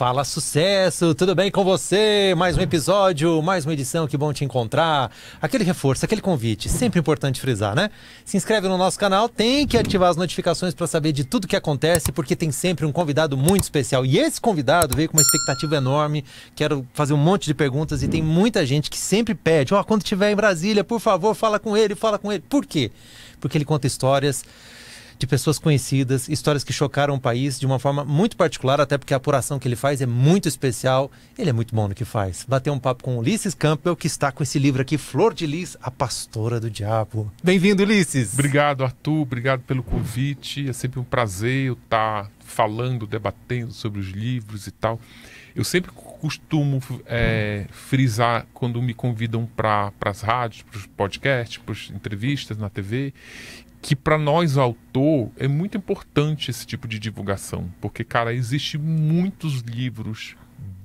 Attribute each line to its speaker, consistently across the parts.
Speaker 1: Fala sucesso, tudo bem com você? Mais um episódio, mais uma edição, que bom te encontrar. Aquele reforço, aquele convite, sempre importante frisar, né? Se inscreve no nosso canal, tem que ativar as notificações para saber de tudo que acontece, porque tem sempre um convidado muito especial. E esse convidado veio com uma expectativa enorme. Quero fazer um monte de perguntas e tem muita gente que sempre pede: "Ó, oh, quando estiver em Brasília, por favor, fala com ele, fala com ele". Por quê? Porque ele conta histórias de pessoas conhecidas, histórias que chocaram o país de uma forma muito particular, até porque a apuração que ele faz é muito especial. Ele é muito bom no que faz. Bater um papo com Ulisses Campbell, que está com esse livro aqui, Flor de Lis, a Pastora do Diabo. Bem-vindo, Ulisses. Obrigado, Arthur. Obrigado pelo convite. É
Speaker 2: sempre um prazer estar tá falando, debatendo sobre os livros e tal. Eu sempre costumo é, frisar quando me convidam para as rádios, para os podcasts, para as entrevistas na TV, que para nós autor é muito importante esse tipo de divulgação, porque cara, existe muitos livros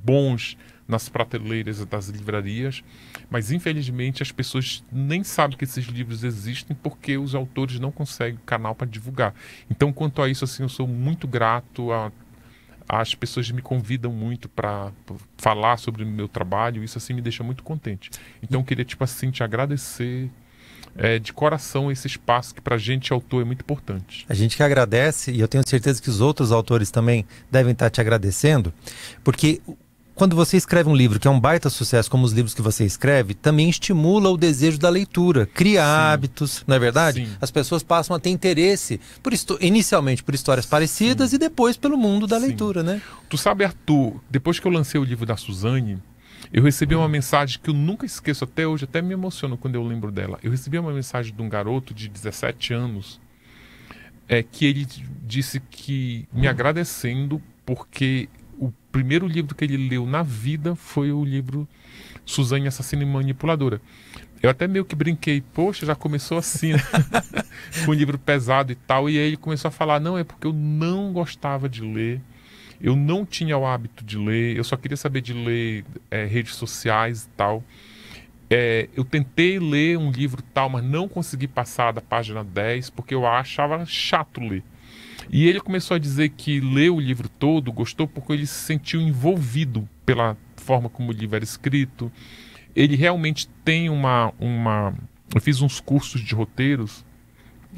Speaker 2: bons nas prateleiras das livrarias, mas infelizmente as pessoas nem sabem que esses livros existem porque os autores não conseguem canal para divulgar. Então, quanto a isso, assim, eu sou muito grato a as pessoas me convidam muito para falar sobre o meu trabalho, isso assim me deixa muito contente. Então eu queria tipo assim te agradecer é, de coração esse espaço que para a gente autor é muito importante.
Speaker 1: A gente que agradece e eu tenho certeza que os outros autores também devem estar te agradecendo, porque quando você escreve um livro que é um baita sucesso, como os livros que você escreve, também estimula o desejo da leitura, cria Sim. hábitos, não é verdade? Sim. As pessoas passam a ter interesse, por inicialmente por histórias parecidas e depois pelo mundo da leitura, né? Tu sabe, Arthur, depois que eu lancei
Speaker 2: o livro da Suzane, eu recebi uma mensagem que eu nunca esqueço até hoje, até me emociono quando eu lembro dela. Eu recebi uma mensagem de um garoto de 17 anos é, que ele disse que me agradecendo porque o primeiro livro que ele leu na vida foi o livro Suzane Assassina e Manipuladora. Eu até meio que brinquei, poxa, já começou assim, né? com um livro pesado e tal. E aí ele começou a falar: não, é porque eu não gostava de ler. Eu não tinha o hábito de ler, eu só queria saber de ler é, redes sociais e tal. É, eu tentei ler um livro tal, mas não consegui passar da página 10 porque eu achava chato ler. E ele começou a dizer que leu o livro todo, gostou porque ele se sentiu envolvido pela forma como o livro era escrito. Ele realmente tem uma. uma... Eu fiz uns cursos de roteiros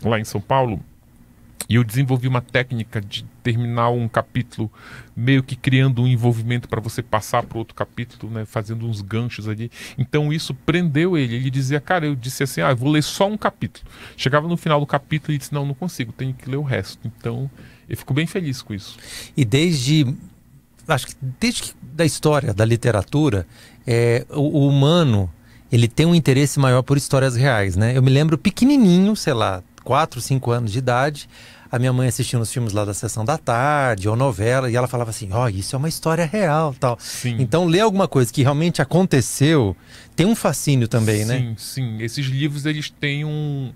Speaker 2: lá em São Paulo e eu desenvolvi uma técnica de terminar um capítulo meio que criando um envolvimento para você passar para outro capítulo, né, fazendo uns ganchos ali. Então isso prendeu ele. Ele dizia, cara, eu disse assim, ah, vou ler só um capítulo. Chegava no final do capítulo e disse, não, não consigo, tenho que ler o resto.
Speaker 1: Então eu fico bem feliz com isso. E desde, acho que desde que, da história, da literatura, é, o, o humano ele tem um interesse maior por histórias reais, né? Eu me lembro pequenininho, sei lá, 4, 5 anos de idade, a minha mãe assistia nos filmes lá da sessão da tarde, ou novela, e ela falava assim: "Ó, oh, isso é uma história real", tal. Sim. Então, ler alguma coisa que realmente aconteceu tem um fascínio também, sim, né? Sim,
Speaker 2: sim. Esses livros eles têm um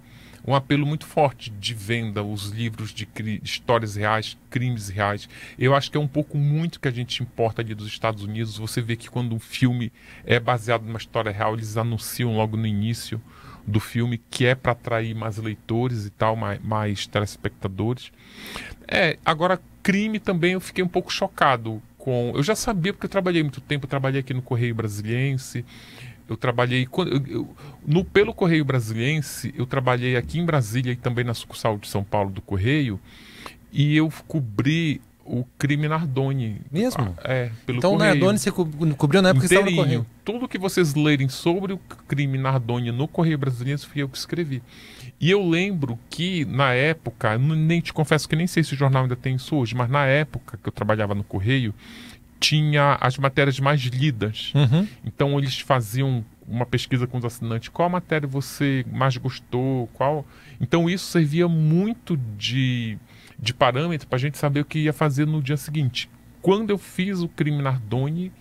Speaker 2: um apelo muito forte de venda, os livros de histórias reais, crimes reais. Eu acho que é um pouco muito que a gente importa ali dos Estados Unidos. Você vê que quando um filme é baseado numa história real, eles anunciam logo no início do filme, que é para atrair mais leitores e tal, mais, mais telespectadores. É, agora, crime também eu fiquei um pouco chocado com. Eu já sabia, porque eu trabalhei muito tempo, eu trabalhei aqui no Correio Brasiliense. Eu trabalhei no pelo Correio Brasiliense, eu trabalhei aqui em Brasília e também na sucursal de São Paulo do Correio, e eu cobri o crime Nardoni. Mesmo? É, pelo Então né, Correio. Nardoni você co cobriu na época que estava no Correio. Tudo que vocês lerem sobre o crime Nardoni no Correio Brasileiro fui eu que escrevi. E eu lembro que, na época, nem te confesso que nem sei se o jornal ainda tem isso hoje, mas na época que eu trabalhava no Correio, tinha as matérias mais lidas. Uhum. Então eles faziam uma pesquisa com os assinantes. Qual matéria você mais gostou? Qual... Então isso servia muito de, de parâmetro para a gente saber o que ia fazer no dia seguinte. Quando eu fiz o crime Nardoni,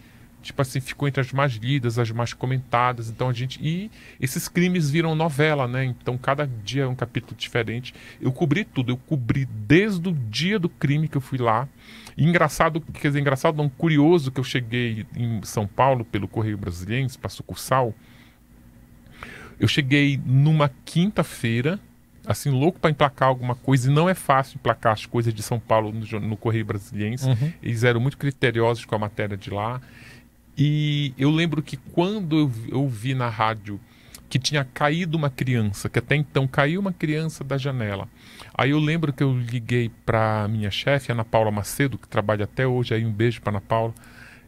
Speaker 2: tipo assim, ficou entre as mais lidas, as mais comentadas. Então a gente. E esses crimes viram novela, né? Então cada dia é um capítulo diferente. Eu cobri tudo, eu cobri desde o dia do crime que eu fui lá. E engraçado, quer dizer, engraçado, não, curioso que eu cheguei em São Paulo pelo Correio Brasiliense para sucursal. Eu cheguei numa quinta-feira assim, louco para emplacar alguma coisa, e não é fácil emplacar as coisas de São Paulo no, no Correio Brasiliense. Uhum. Eles eram muito criteriosos com a matéria de lá. E eu lembro que quando eu, eu vi na rádio que tinha caído uma criança, que até então caiu uma criança da janela. Aí eu lembro que eu liguei para minha chefe, Ana Paula Macedo, que trabalha até hoje, aí um beijo para Ana Paula.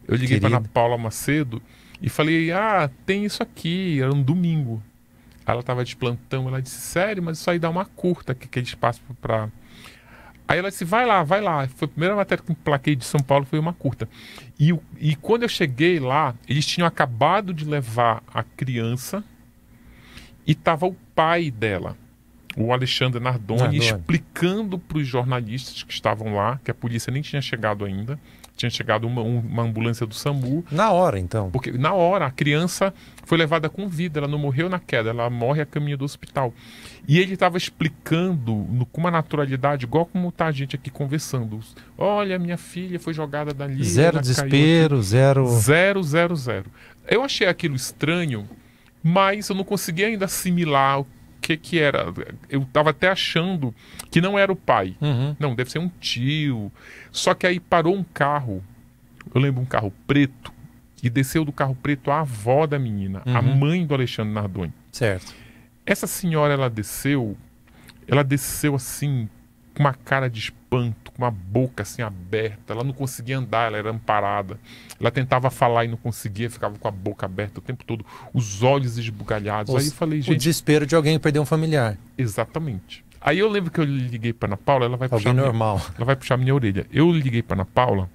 Speaker 2: Eu liguei para Ana Paula Macedo e falei: "Ah, tem isso aqui". Era um domingo. Ela estava de plantão, ela disse, sério, mas isso aí dá uma curta, que que aquele espaço para... Aí ela disse, vai lá, vai lá. Foi a primeira matéria que eu plaquei de São Paulo, foi uma curta. E, e quando eu cheguei lá, eles tinham acabado de levar a criança e tava o pai dela, o Alexandre Nardoni, Nardoni. explicando para os jornalistas que estavam lá, que a polícia nem tinha chegado ainda, tinha chegado uma, uma, ambulância do SAMU. Na hora, então? Porque na hora, a criança foi levada com vida, ela não morreu na queda, ela morre a caminho do hospital. E ele estava explicando no, com uma naturalidade, igual como está a gente aqui conversando. Olha, minha filha foi jogada dali. Zero desespero, zero. Zero, zero, zero. Eu achei aquilo estranho, mas eu não consegui ainda assimilar que que era. Eu tava até achando que não era o pai. Uhum. Não, deve ser um tio. Só que aí parou um carro. Eu lembro um carro preto. E desceu do carro preto a avó da menina, uhum. a mãe do Alexandre Nardoni. Certo. Essa senhora, ela desceu. Ela desceu assim, com uma cara de espanto com uma boca assim aberta. Ela não conseguia andar, ela era amparada. Ela tentava falar e não conseguia, ficava com a boca aberta o tempo todo, os olhos esbugalhados. Aí eu falei, gente. O
Speaker 1: desespero de alguém perder um familiar. Exatamente.
Speaker 2: Aí eu lembro que eu liguei para Ana Paula, ela vai alguém puxar. normal. Minha, ela vai puxar minha orelha. Eu liguei para Ana Paula,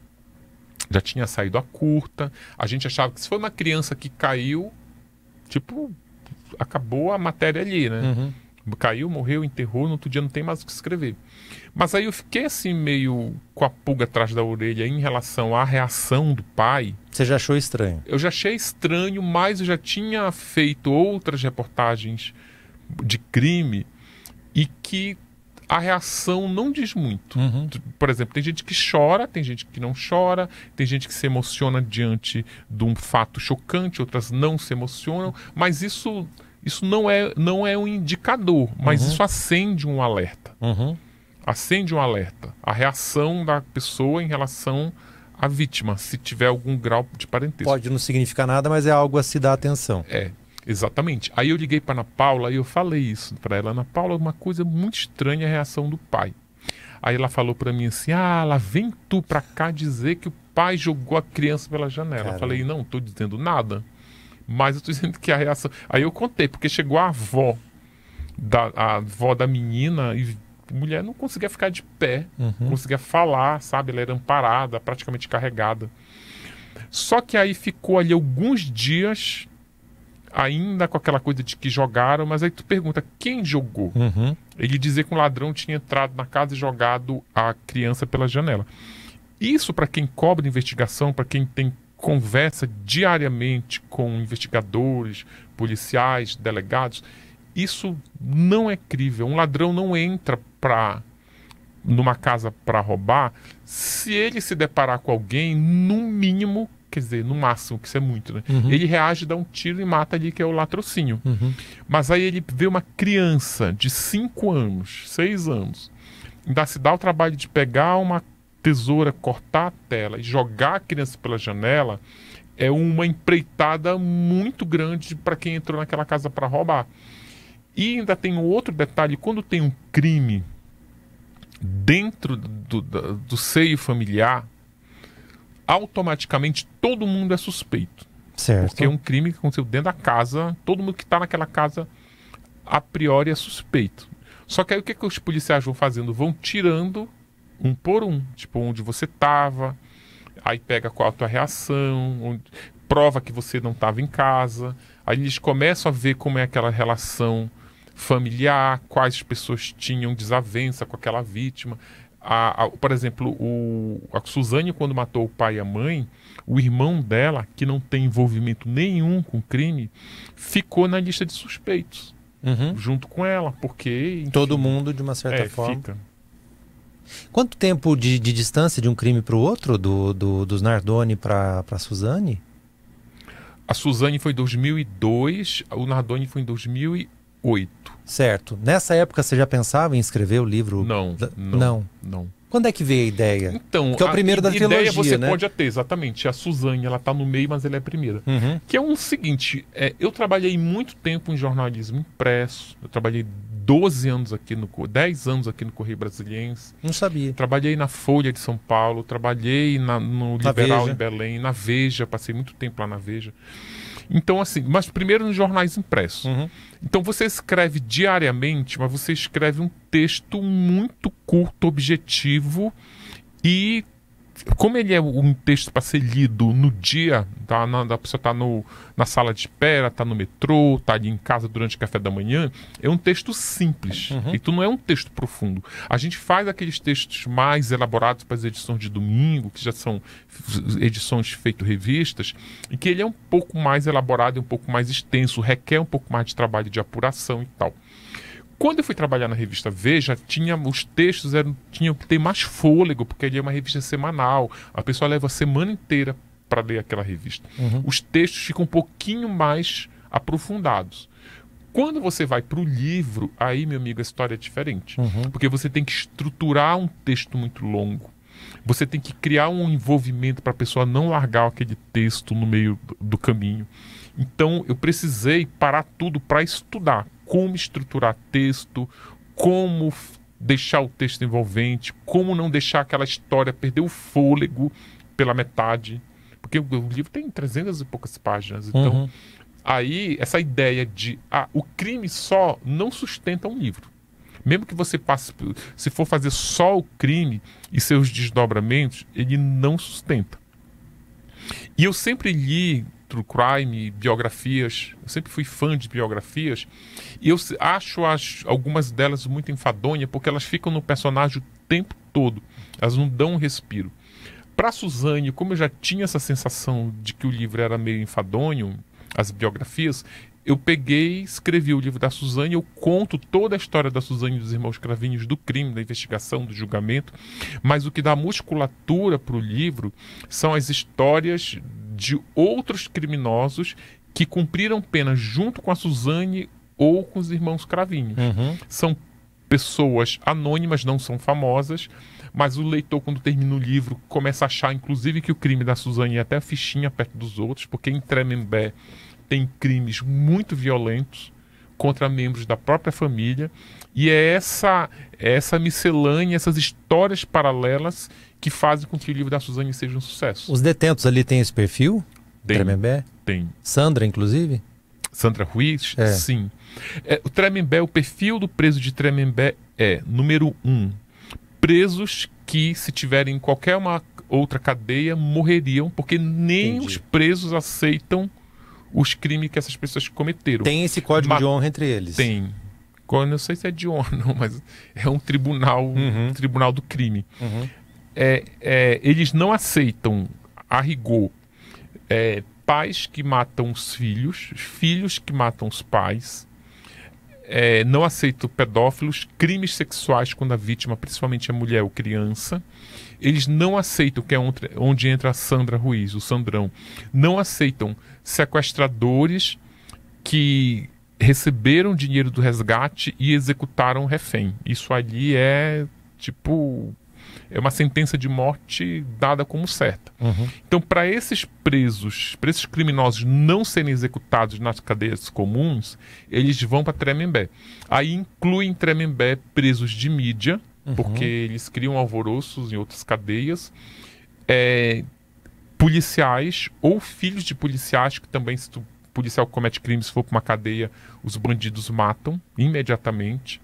Speaker 2: já tinha saído a curta. A gente achava que se foi uma criança que caiu, tipo, acabou a matéria ali, né? Uhum caiu, morreu, enterrou, no outro dia não tem mais o que escrever. Mas aí eu fiquei assim, meio com a pulga atrás da orelha em relação à reação do pai. Você
Speaker 1: já achou estranho?
Speaker 2: Eu já achei estranho, mas eu já tinha feito outras reportagens de crime e que a reação não diz muito. Uhum. Por exemplo, tem gente que chora, tem gente que não chora, tem gente que se emociona diante de um fato chocante, outras não se emocionam, mas isso isso não é, não é um indicador, mas uhum. isso acende um alerta. Uhum. Acende um alerta. A reação da pessoa em relação à vítima, se tiver algum grau de
Speaker 1: parentesco. Pode não significar nada, mas é algo a se dar atenção.
Speaker 2: É, exatamente. Aí eu liguei para Ana Paula e eu falei isso para ela. Ana Paula, uma coisa muito estranha é a reação do pai. Aí ela falou para mim assim: ah, lá vem tu para cá dizer que o pai jogou a criança pela janela. Caramba. Eu falei: não, estou dizendo nada. Mas eu tô dizendo que a reação. Aí eu contei, porque chegou a avó da a avó da menina e mulher não conseguia ficar de pé, uhum. não conseguia falar, sabe? Ela era amparada, praticamente carregada. Só que aí ficou ali alguns dias, ainda com aquela coisa de que jogaram, mas aí tu pergunta quem jogou. Uhum. Ele dizia que um ladrão tinha entrado na casa e jogado a criança pela janela. Isso, para quem cobra investigação, para quem tem conversa diariamente com investigadores, policiais, delegados. Isso não é crível. Um ladrão não entra para numa casa para roubar se ele se deparar com alguém, no mínimo, quer dizer, no máximo, que isso é muito, né? Uhum. Ele reage, dá um tiro e mata ali, que é o latrocínio. Uhum. Mas aí ele vê uma criança de 5 anos, 6 anos, ainda se dá o trabalho de pegar uma tesoura, cortar a tela e jogar a criança pela janela é uma empreitada muito grande para quem entrou naquela casa para roubar. E ainda tem um outro detalhe: quando tem um crime dentro do, do, do seio familiar, automaticamente todo mundo é suspeito. Certo. Porque é um crime que aconteceu dentro da casa, todo mundo que está naquela casa a priori é suspeito. Só que aí o que, que os policiais vão fazendo? Vão tirando um por um. Tipo, onde você tava, aí pega qual a tua reação, onde, prova que você não estava em casa. Aí eles começam a ver como é aquela relação familiar, quais pessoas tinham desavença com aquela vítima. A, a, por exemplo, o, a Suzane, quando matou o pai e a mãe, o irmão dela, que não tem envolvimento nenhum com o crime, ficou na lista de suspeitos.
Speaker 1: Uhum. Junto com ela, porque. Enfim, Todo mundo, de uma certa é, forma. Fica. Quanto tempo de, de distância de um crime para o outro, do, do, dos Nardoni para a Suzane? A Suzane foi em 2002, o Nardoni foi em 2008. Certo. Nessa época você já pensava em escrever o livro? Não, da... não, não. Não. Quando é que veio a ideia? Então, que é o primeiro da ideia você né? pode
Speaker 2: até exatamente. A Suzane, ela tá no meio, mas ela é a primeira. Uhum. Que é o um seguinte, é, eu trabalhei muito tempo em jornalismo impresso, eu trabalhei 12 anos aqui no 10 anos aqui no Correio Brasiliense. Não sabia. Trabalhei na Folha de São Paulo, trabalhei na, no na Liberal Veja. em Belém, na Veja, passei muito tempo lá na Veja. Então, assim, mas primeiro nos jornais impressos. Uhum. Então você escreve diariamente, mas você escreve um texto muito curto, objetivo e como ele é um texto para ser lido no dia, tá, na, a pessoa está na sala de espera, está no metrô, está ali em casa durante o café da manhã, é um texto simples. Uhum. Então não é um texto profundo. A gente faz aqueles textos mais elaborados para as edições de domingo, que já são edições feito revistas, e que ele é um pouco mais elaborado, um pouco mais extenso, requer um pouco mais de trabalho de apuração e tal. Quando eu fui trabalhar na revista Veja, tinha, os textos eram, tinham que ter mais fôlego, porque ali é uma revista semanal. A pessoa leva a semana inteira para ler aquela revista. Uhum. Os textos ficam um pouquinho mais aprofundados. Quando você vai para o livro, aí, meu amigo, a história é diferente. Uhum. Porque você tem que estruturar um texto muito longo. Você tem que criar um envolvimento para a pessoa não largar aquele texto no meio do caminho. Então, eu precisei parar tudo para estudar como estruturar texto, como deixar o texto envolvente, como não deixar aquela história perder o fôlego pela metade. Porque o, livro tem 300 e poucas páginas. Então, uhum. aí, essa ideia de ah, o crime só não sustenta um livro. Mesmo que você passe, se for fazer só o crime e seus desdobramentos, ele não sustenta. E eu sempre li true crime, biografias. Eu sempre fui fã de biografias. E eu acho as, algumas delas muito enfadonhas, porque elas ficam no personagem o tempo todo. Elas não dão um respiro. Para Suzane, como eu já tinha essa sensação de que o livro era meio enfadonho, as biografias, eu peguei, escrevi o livro da Suzane, eu conto toda a história da Suzane e dos irmãos Cravinhos, do crime, da investigação, do julgamento, mas o que dá musculatura para o livro são as histórias de outros criminosos que cumpriram pena junto com a Suzane ou com os irmãos Cravinhos. Uhum. São pessoas anônimas, não são famosas, mas o leitor, quando termina o livro, começa a achar, inclusive, que o crime da Suzane é até a fichinha perto dos outros, porque em Tremembé tem crimes muito violentos contra membros da própria família, e é essa, é essa miscelânea, essas histórias paralelas que fazem com que o livro da Suzane seja um sucesso.
Speaker 1: Os detentos ali têm esse perfil? Tem. Tremembé? Tem. Sandra, inclusive? Sandra Ruiz? É. Sim.
Speaker 2: É, o Tremembé, o perfil do preso de Tremembé é, número um, presos que, se tiverem em qualquer uma outra cadeia, morreriam, porque nem Entendi. os presos aceitam os crimes que essas pessoas cometeram. Tem esse código de honra entre eles? Tem. Eu não sei se é de honra, não, mas é um tribunal, uhum. um tribunal do crime. Uhum é, é, eles não aceitam, a rigor, é, pais que matam os filhos, filhos que matam os pais. É, não aceitam pedófilos, crimes sexuais quando a vítima, principalmente é mulher ou criança. Eles não aceitam, que é onde entra a Sandra Ruiz, o Sandrão. Não aceitam sequestradores que receberam dinheiro do resgate e executaram o refém. Isso ali é tipo é uma sentença de morte dada como certa. Uhum. Então, para esses presos, para esses criminosos não serem executados nas cadeias comuns, eles vão para Tremembé. Aí incluem Tremembé presos de mídia, uhum. porque eles criam alvoroços em outras cadeias. É, policiais ou filhos de policiais que também se tu policial comete crimes se for para uma cadeia os bandidos matam imediatamente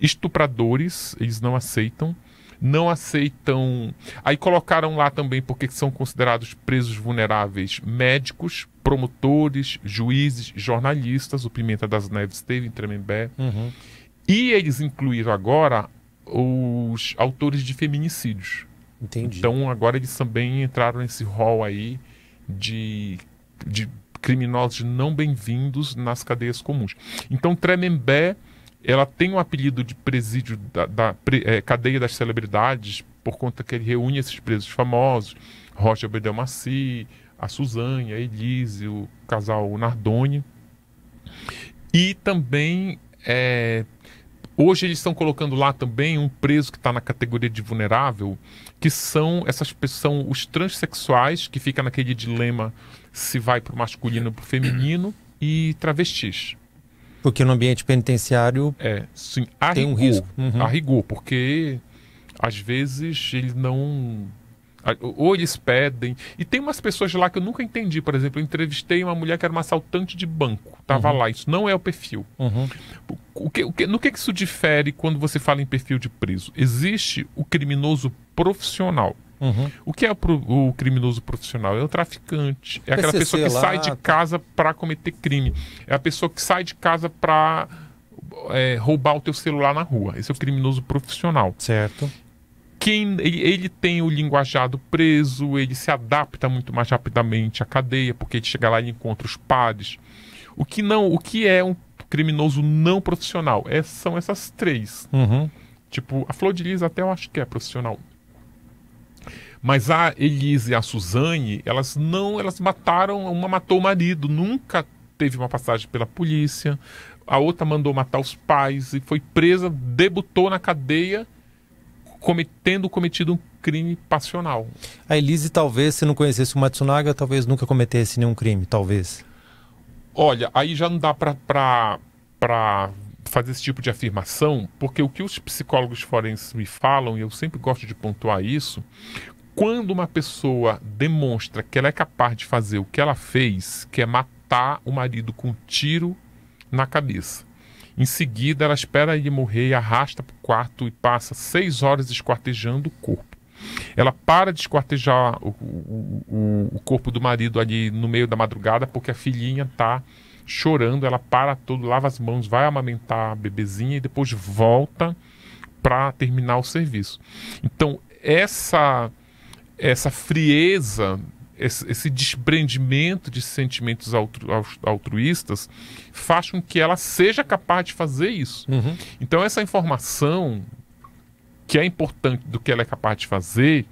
Speaker 2: estupradores eles não aceitam não aceitam. Aí colocaram lá também porque são considerados presos vulneráveis médicos, promotores, juízes, jornalistas. O Pimenta das Neves teve em Tremembé. Uhum. E eles incluíram agora os autores de feminicídios. Entendi. Então agora eles também entraram nesse rol aí de, de criminosos não bem-vindos nas cadeias comuns. Então Tremembé ela tem um apelido de presídio da, da pre, é, cadeia das celebridades por conta que ele reúne esses presos famosos, Roger Bedelmaci, a Suzane, a Elise, o casal Nardoni. E também, é, hoje eles estão colocando lá também um preso que está na categoria de vulnerável, que são essas são os transexuais, que fica naquele dilema se vai para o masculino ou para o feminino, e travestis.
Speaker 1: Porque no ambiente penitenciário é, sim, tem rigor, um risco. Uhum. A
Speaker 2: rigor, porque às vezes eles não. Ou eles pedem. E tem umas pessoas lá que eu nunca entendi. Por exemplo, eu entrevistei uma mulher que era uma assaltante de banco. Tava uhum. lá. Isso não é o perfil. Uhum. O que, o que, no que isso difere quando você fala em perfil de preso? Existe o criminoso profissional Uhum. O que é o, o, criminoso profissional? É o traficante. É aquela PCC pessoa que lá, sai de tá. casa para cometer crime. É a pessoa que sai de casa para é, roubar o teu celular na rua. Esse é o criminoso profissional. Certo. Quem, ele, ele, tem o linguajado preso, ele se adapta muito mais rapidamente à cadeia, porque ele chega lá e encontra os pares. O que não, o que é um criminoso não profissional? É, são essas três. Uhum. Tipo, a Flor de Lis até eu acho que é profissional. Mas a Elise e a Suzane, elas não, elas mataram, uma matou o marido, nunca teve uma passagem pela polícia. A outra mandou matar os pais e foi presa, debutou na cadeia cometendo cometido
Speaker 1: um crime passional. A Elise talvez se não conhecesse o Matsunaga, talvez nunca cometesse nenhum crime, talvez.
Speaker 2: Olha, aí já não dá para para fazer esse tipo de afirmação, porque o que os psicólogos forenses me falam, e eu sempre gosto de pontuar isso, quando uma pessoa demonstra que ela é capaz de fazer o que ela fez, que é matar o marido com um tiro na cabeça. Em seguida, ela espera ele morrer e arrasta para o quarto e passa seis horas esquartejando o corpo. Ela para de esquartejar o, o, o corpo do marido ali no meio da madrugada porque a filhinha está chorando. Ela para tudo, lava as mãos, vai amamentar a bebezinha e depois volta para terminar o serviço. Então, essa essa frieza, esse, esse desprendimento de sentimentos altru, altruístas, faz com que ela seja capaz de fazer isso. Uhum. Então, essa informação que é importante do que ela é capaz de fazer,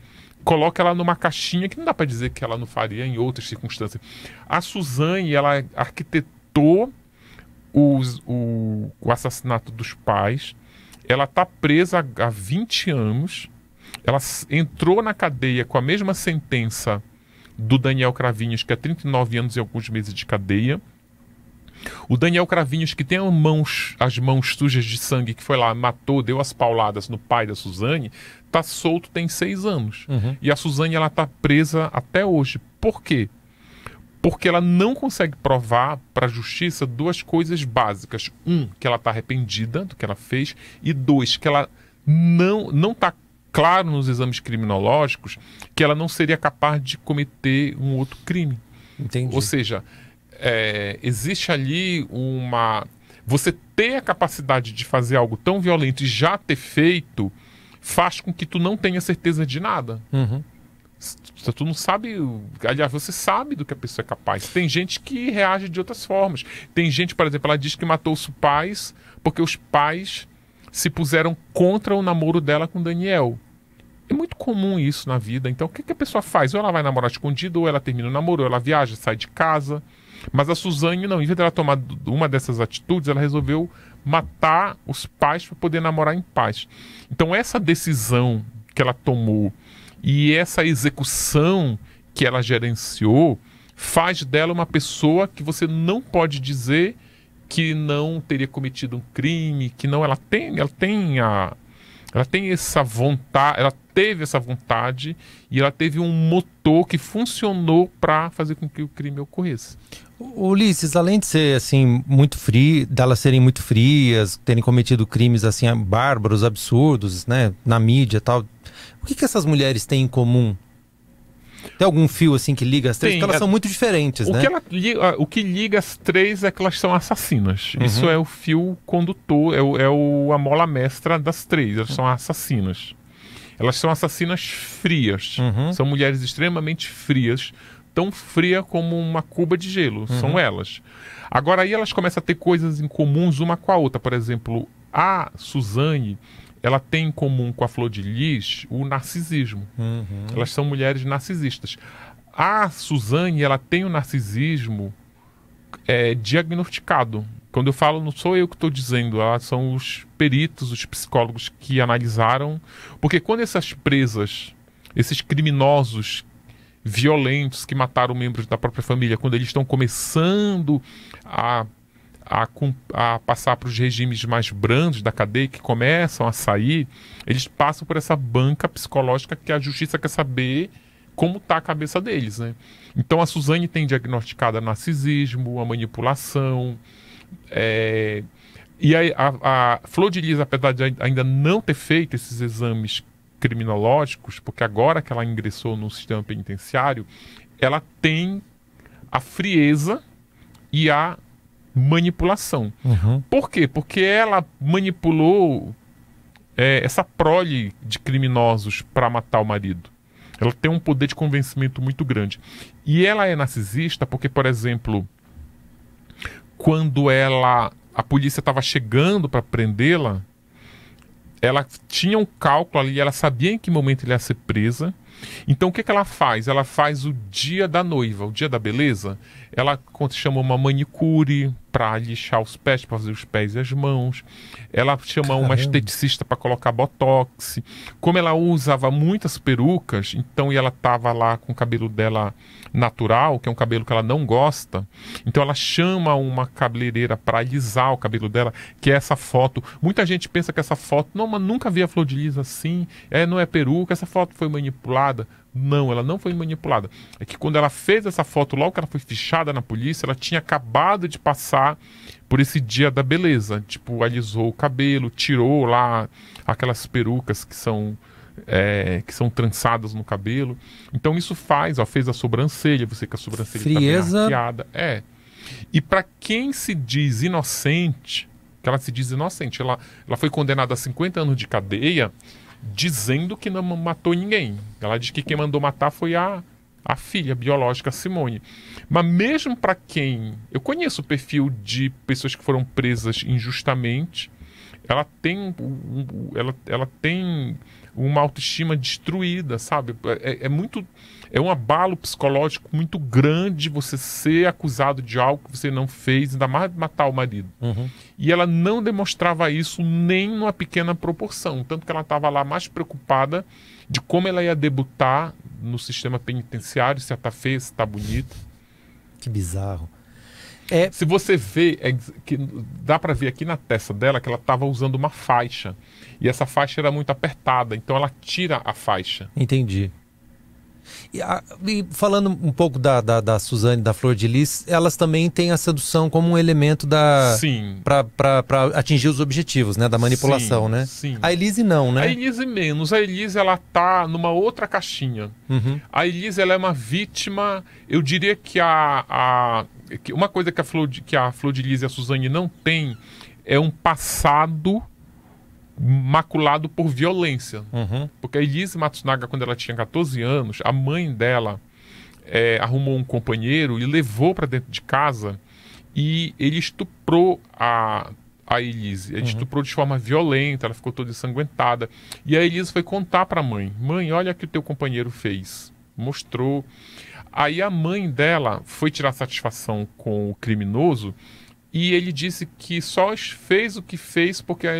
Speaker 2: coloca ela numa caixinha que não dá para dizer que ela não faria em outras circunstâncias. A Suzane, ela arquitetou os, o, o assassinato dos pais. Ela está presa há 20 anos ela entrou na cadeia com a mesma sentença do Daniel Cravinhos, que é 39 anos e alguns meses de cadeia. O Daniel Cravinhos, que tem as mãos, as mãos sujas de sangue, que foi lá, matou, deu as pauladas no pai da Suzane, tá solto tem seis anos. Uhum. E a Suzane, ela tá presa até hoje. Por quê? Porque ela não consegue provar para a justiça duas coisas básicas. Um, que ela tá arrependida do que ela fez. E dois, que ela não, não tá claro nos exames criminológicos que ela não seria capaz de cometer um outro crime. Entendi. Ou seja, é, existe ali uma. Você ter a capacidade de fazer algo tão violento e já ter feito faz com que tu não tenha certeza de nada. Uhum. Então, tu não sabe. Aliás, você sabe do que a pessoa é capaz. Tem gente que reage de outras formas. Tem gente, por exemplo, ela diz que matou os pais porque os pais se puseram contra o namoro dela com Daniel. É muito comum isso na vida. Então, o que, que a pessoa faz? Ou ela vai namorar escondida, tipo, ou ela termina o namoro, ou ela viaja, sai de casa. Mas a Suzane, não, em vez dela tomar uma dessas atitudes, ela resolveu matar os pais para poder namorar em paz. Então, essa decisão que ela tomou e essa execução que ela gerenciou faz dela uma pessoa que você não pode dizer que não teria cometido um crime, que não ela tem, ela tem a, ela tem essa vontade, ela teve essa vontade e ela teve um motor que funcionou para fazer com que o crime ocorresse.
Speaker 1: Ulisses, além de ser assim muito frio, delas serem muito frias, terem cometido crimes assim bárbaros, absurdos, né, na mídia, tal. O que, que essas mulheres têm em comum tem algum fio assim que liga as três? Tem, porque elas é, são muito diferentes, o né? Que
Speaker 2: ela, ah, o que liga as três é que elas são assassinas. Uhum. Isso é o fio condutor, é, o, é o, a mola mestra das três. Elas são assassinas. Elas são assassinas frias. Uhum. São mulheres extremamente frias, tão fria como uma cuba de gelo. Uhum. São elas. Agora aí elas começam a ter coisas em comuns uma com a outra. Por exemplo, a Suzane ela tem em comum com a Flor de Lis o narcisismo. Uhum. Elas são mulheres narcisistas. A Suzane, ela tem o narcisismo é, diagnosticado. Quando eu falo, não sou eu que estou dizendo, são os peritos, os psicólogos que analisaram. Porque quando essas presas, esses criminosos violentos que mataram membros da própria família, quando eles estão começando a a, a passar para os regimes mais brandos da cadeia, que começam a sair, eles passam por essa banca psicológica que a justiça quer saber como está a cabeça deles. Né? Então a Suzane tem diagnosticada narcisismo, a manipulação. É... E a, a, a Flor de Lis, apesar de ainda não ter feito esses exames criminológicos, porque agora que ela ingressou no sistema penitenciário, ela tem a frieza e a manipulação. Uhum. Por quê? Porque ela manipulou é, essa prole de criminosos para matar o marido. Ela tem um poder de convencimento muito grande. E ela é narcisista porque, por exemplo, quando ela a polícia estava chegando para prendê-la, ela tinha um cálculo ali, ela sabia em que momento ele ia ser presa. Então o que, que ela faz? Ela faz o dia da noiva, o dia da beleza. Ela chama uma manicure para lixar os pés, para fazer os pés e as mãos. Ela chama Caramba. uma esteticista para colocar botox. Como ela usava muitas perucas, então e ela estava lá com o cabelo dela natural, que é um cabelo que ela não gosta, então ela chama uma cabeleireira para alisar o cabelo dela, que é essa foto. Muita gente pensa que essa foto, não, mas nunca vi a Flor de lisa assim, é, não é peruca, essa foto foi manipulada. Não, ela não foi manipulada. É que quando ela fez essa foto, logo que ela foi fichada na polícia, ela tinha acabado de passar por esse dia da beleza. Tipo, alisou o cabelo, tirou lá aquelas perucas que são. É, que são trançadas no cabelo. Então isso faz, ó, fez a sobrancelha, você com a sobrancelha tá Frieza. Tá é. E para quem se diz inocente, que ela se diz inocente, ela, ela foi condenada a 50 anos de cadeia, dizendo que não matou ninguém. Ela diz que quem mandou matar foi a, a filha biológica Simone. Mas mesmo para quem. Eu conheço o perfil de pessoas que foram presas injustamente. Ela tem, ela, ela tem uma autoestima destruída, sabe? É, é muito é um abalo psicológico muito grande você ser acusado de algo que você não fez, ainda mais matar o marido. Uhum. E ela não demonstrava isso nem numa pequena proporção. Tanto que ela estava lá mais preocupada de como ela ia debutar no sistema penitenciário, se ela está feia, se está bonita. Que bizarro. É... Se você vê, é, que dá para ver aqui na testa dela que ela estava usando uma faixa. E essa faixa era muito apertada, então ela tira a faixa.
Speaker 1: Entendi. E, a, e falando um pouco da, da, da Suzane, da Flor de Lis, elas também têm a sedução como um elemento da. Sim. para atingir os objetivos, né? Da manipulação, sim, né? Sim. A Elise não, né? A
Speaker 2: Elise menos. A Elise, ela tá numa outra caixinha. Uhum. A Elise, ela é uma vítima. Eu diria que a. a que uma coisa que a Flor de, que a Flor de Lis e a Suzane não têm é um passado maculado por violência. Uhum. Porque a Elise Matsunaga, quando ela tinha 14 anos, a mãe dela é, arrumou um companheiro e levou para dentro de casa e ele estuprou a, a Elise. Ele uhum. estuprou de forma violenta, ela ficou toda ensanguentada. E a Elise foi contar para a mãe: Mãe, olha o que o teu companheiro fez. Mostrou. Aí a mãe dela foi tirar satisfação com o criminoso e ele disse que só fez o que fez porque a,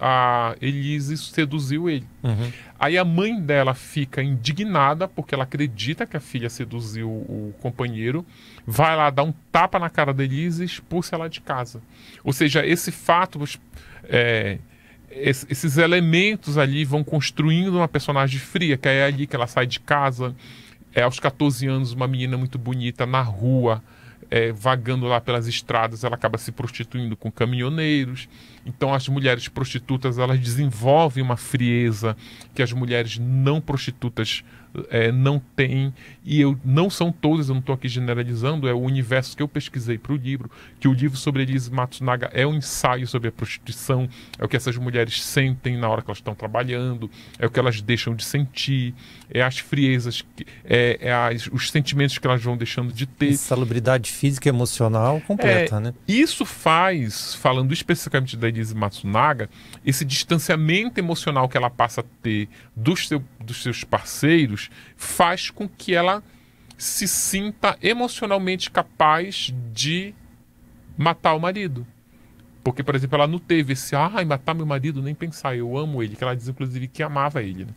Speaker 2: a Elise seduziu ele. Uhum. Aí a mãe dela fica indignada porque ela acredita que a filha seduziu o companheiro, vai lá dar um tapa na cara da Elise e expulsa ela de casa. Ou seja, esse fato, é, esses elementos ali vão construindo uma personagem fria, que é ali que ela sai de casa, é aos 14 anos uma menina muito bonita na rua é, vagando lá pelas estradas, ela acaba se prostituindo com caminhoneiros. Então, as mulheres prostitutas elas desenvolvem uma frieza que as mulheres não prostitutas é, não tem, e eu não são todas, eu não estou aqui generalizando, é o universo que eu pesquisei para o livro, que o livro sobre Elise Matsunaga é um ensaio sobre a prostituição, é o que essas mulheres sentem na hora que elas estão trabalhando, é o que elas deixam de sentir, é as friezas, é, é as, os sentimentos que elas vão deixando de ter. Salubridade
Speaker 1: física e emocional completa, é, né?
Speaker 2: Isso faz, falando especificamente da Elise Matsunaga, esse distanciamento emocional que ela passa a ter dos, seu, dos seus parceiros faz com que ela se sinta emocionalmente capaz de matar o marido. Porque, por exemplo, ela não teve esse, ai, matar meu marido, nem pensar, eu amo ele, que ela diz, inclusive, que amava ele. Né?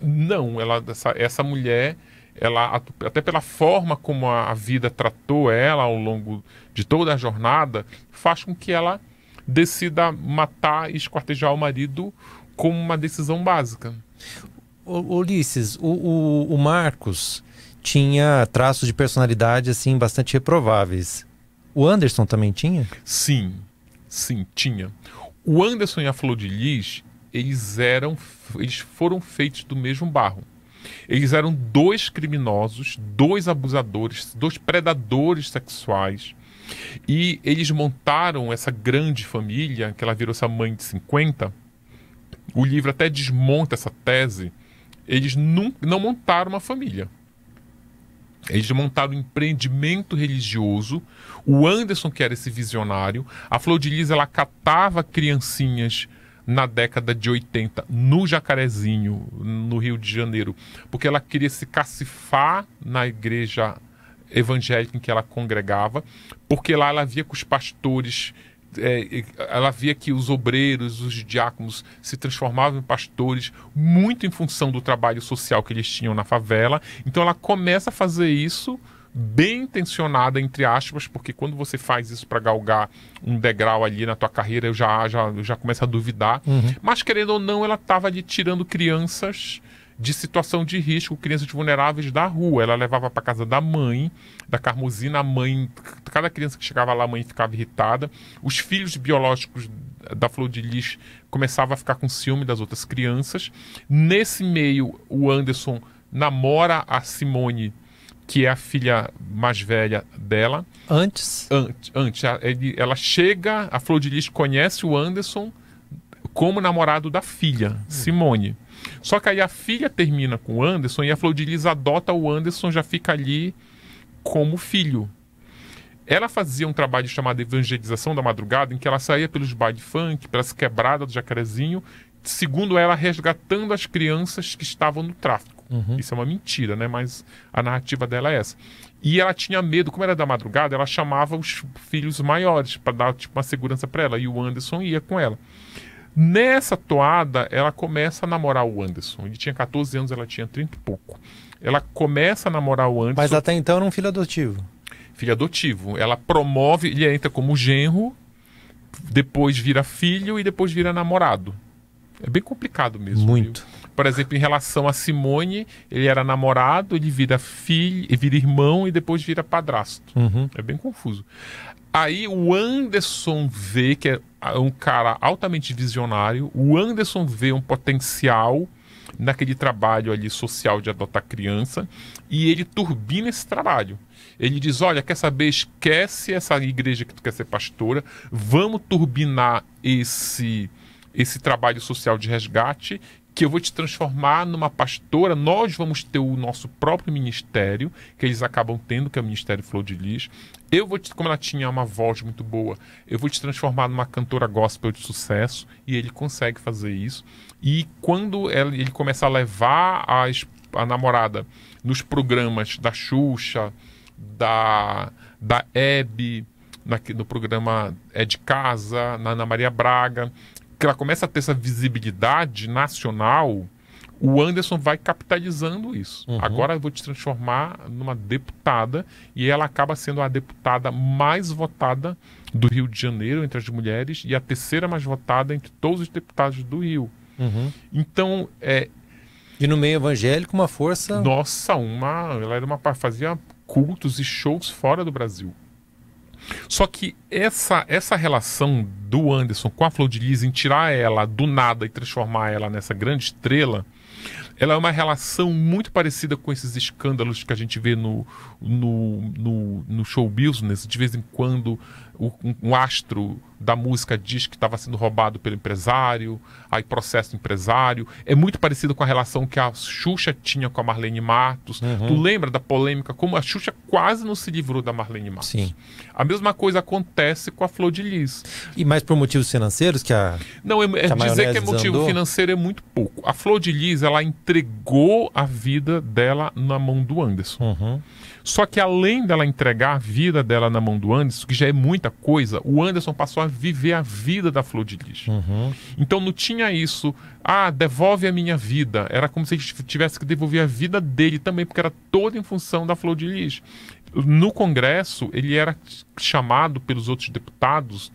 Speaker 2: Não, ela, essa, essa mulher, ela até pela forma como a, a vida tratou ela ao longo de toda a jornada, faz com que ela decida matar e esquartejar o marido como uma decisão básica.
Speaker 1: Ulisses, o, o, o Marcos tinha traços de personalidade assim bastante reprováveis. O Anderson também tinha? Sim, sim, tinha. O
Speaker 2: Anderson e a Flor de Lis, eles eram, eles foram feitos do mesmo barro. Eles eram dois criminosos, dois abusadores, dois predadores sexuais. E eles montaram essa grande família, que ela virou essa mãe de 50. O livro até desmonta essa tese eles não, montaram uma família. Eles montaram um empreendimento religioso. O Anderson, que era esse visionário, a Flor de Lis, ela catava criancinhas na década de 80 no Jacarezinho, no Rio de Janeiro, porque ela queria se cacifar na igreja evangélica em que ela congregava, porque lá ela via que os pastores é, ela via que os obreiros, os diáconos se transformavam em pastores muito em função do trabalho social que eles tinham na favela. Então ela começa a fazer isso bem intencionada entre aspas, porque quando você faz isso para galgar um degrau ali na tua carreira, eu já já já começo a duvidar. Uhum. Mas querendo ou não, ela estava ali tirando crianças de situação de risco, crianças vulneráveis da rua. Ela levava para casa da mãe, da Carmozina, a mãe, cada criança que chegava lá, a mãe ficava irritada. Os filhos biológicos da Flor de Lis começavam a ficar com ciúme das outras crianças. Nesse meio, o Anderson namora a Simone que é a filha mais velha dela. Antes? Antes. antes ela chega, a Flor de Lis conhece o Anderson como namorado da filha, hum. Simone. Só que aí a filha termina com o Anderson e a Flodilis adota o Anderson, já fica ali como filho. Ela fazia um trabalho chamado Evangelização da Madrugada, em que ela saía pelos baile funk, pelas quebradas do Jacarezinho, segundo ela, resgatando as crianças que estavam no tráfico. Uhum. Isso é uma mentira, né? Mas a narrativa dela é essa. E ela tinha medo, como era da madrugada, ela chamava os filhos maiores para dar tipo, uma segurança para ela. E o Anderson ia com ela. Nessa toada, ela começa a namorar o Anderson. Ele tinha 14 anos, ela tinha 30 e pouco. Ela começa a namorar o Anderson. Mas até então era um filho adotivo. Filho adotivo. Ela promove, ele entra como genro, depois vira filho e depois vira namorado. É bem complicado mesmo. Muito. Viu? por exemplo, em relação a Simone, ele era namorado, ele vira filho, vira irmão e depois vira padrasto. Uhum. É bem confuso. Aí o Anderson vê, que é um cara altamente visionário, o Anderson vê um potencial naquele trabalho ali social de adotar criança e ele turbina esse trabalho. Ele diz: Olha, quer saber? Esquece essa igreja que tu quer ser pastora, vamos turbinar esse esse trabalho social de resgate que eu vou te transformar numa pastora, nós vamos ter o nosso próprio ministério, que eles acabam tendo, que é o Ministério Flor de Lis. Eu vou te, como ela tinha uma voz muito boa, eu vou te transformar numa cantora gospel de sucesso, e ele consegue fazer isso. E quando ele começa a levar as, a namorada nos programas da Xuxa, da, da Hebe, na, no programa É de Casa, na Ana Maria Braga que ela começa a ter essa visibilidade nacional, o Anderson vai capitalizando isso. Uhum. Agora eu vou te transformar numa deputada e ela acaba sendo a deputada mais votada do Rio de Janeiro entre as mulheres e a terceira mais votada entre todos os deputados do Rio. Uhum. Então, é, e no meio evangélico, uma força. Nossa, uma. Ela era uma. fazia cultos e shows fora do Brasil. Só que essa, essa relação do Anderson com a Flor de Lis em tirar ela do nada e transformar ela nessa grande estrela, ela é uma relação muito parecida com esses escândalos que a gente vê no, no, no, no showbiz, né? de vez em quando o, um astro da música diz que estava sendo roubado pelo empresário, aí processo empresário. É muito parecido com a relação que a Xuxa tinha com a Marlene Matos. Uhum. Tu lembra da polêmica como a Xuxa quase não se livrou da Marlene Matos? Sim. A mesma coisa acontece com a Flor de Lis.
Speaker 1: E mais por motivos financeiros que a
Speaker 2: Não, é, é que dizer que é motivo financeiro é muito pouco. A Flor de Lis, ela entregou a vida dela na mão do Anderson. Uhum. Só que além dela entregar a vida dela na mão do Anderson, que já é muita coisa, o Anderson passou a viver a vida da Flor de Lis. Uhum. Então não tinha isso, ah, devolve a minha vida. Era como se a gente tivesse que devolver a vida dele também, porque era toda em função da Flor de Lis. No Congresso, ele era chamado pelos outros deputados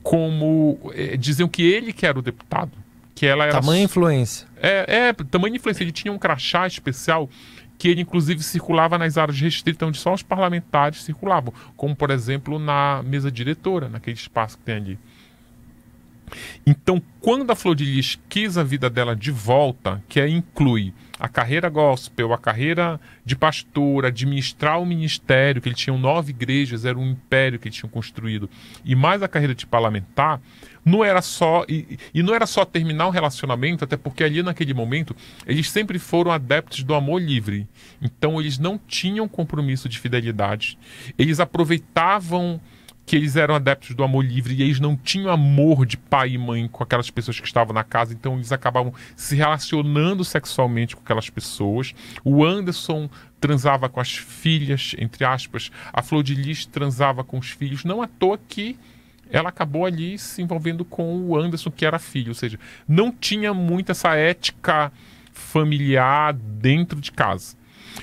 Speaker 2: como. É, diziam que ele que era o deputado. Que ela era. Tamanha
Speaker 1: influência.
Speaker 2: É, é tamanha influência. Ele tinha um crachá especial que ele inclusive circulava nas áreas restritas onde só os parlamentares circulavam, como por exemplo na mesa diretora, naquele espaço que tem ali. Então, quando a Flor de Lis quis a vida dela de volta, que é, inclui a carreira gospel, a carreira de pastor, administrar o ministério, que ele tinha nove igrejas, era um império que ele tinha construído, e mais a carreira de parlamentar, não era só e, e, não era só terminar um relacionamento, até porque ali naquele momento eles sempre foram adeptos do amor livre. Então eles não tinham compromisso de fidelidade. Eles aproveitavam que eles eram adeptos do amor livre e eles não tinham amor de pai e mãe com aquelas pessoas que estavam na casa, então eles acabavam se relacionando sexualmente com aquelas pessoas. O Anderson transava com as filhas, entre aspas, a Flor de Lis transava com os filhos, não à toa que ela acabou ali se envolvendo com o Anderson, que era filho. Ou seja, não tinha muito essa ética familiar dentro de casa.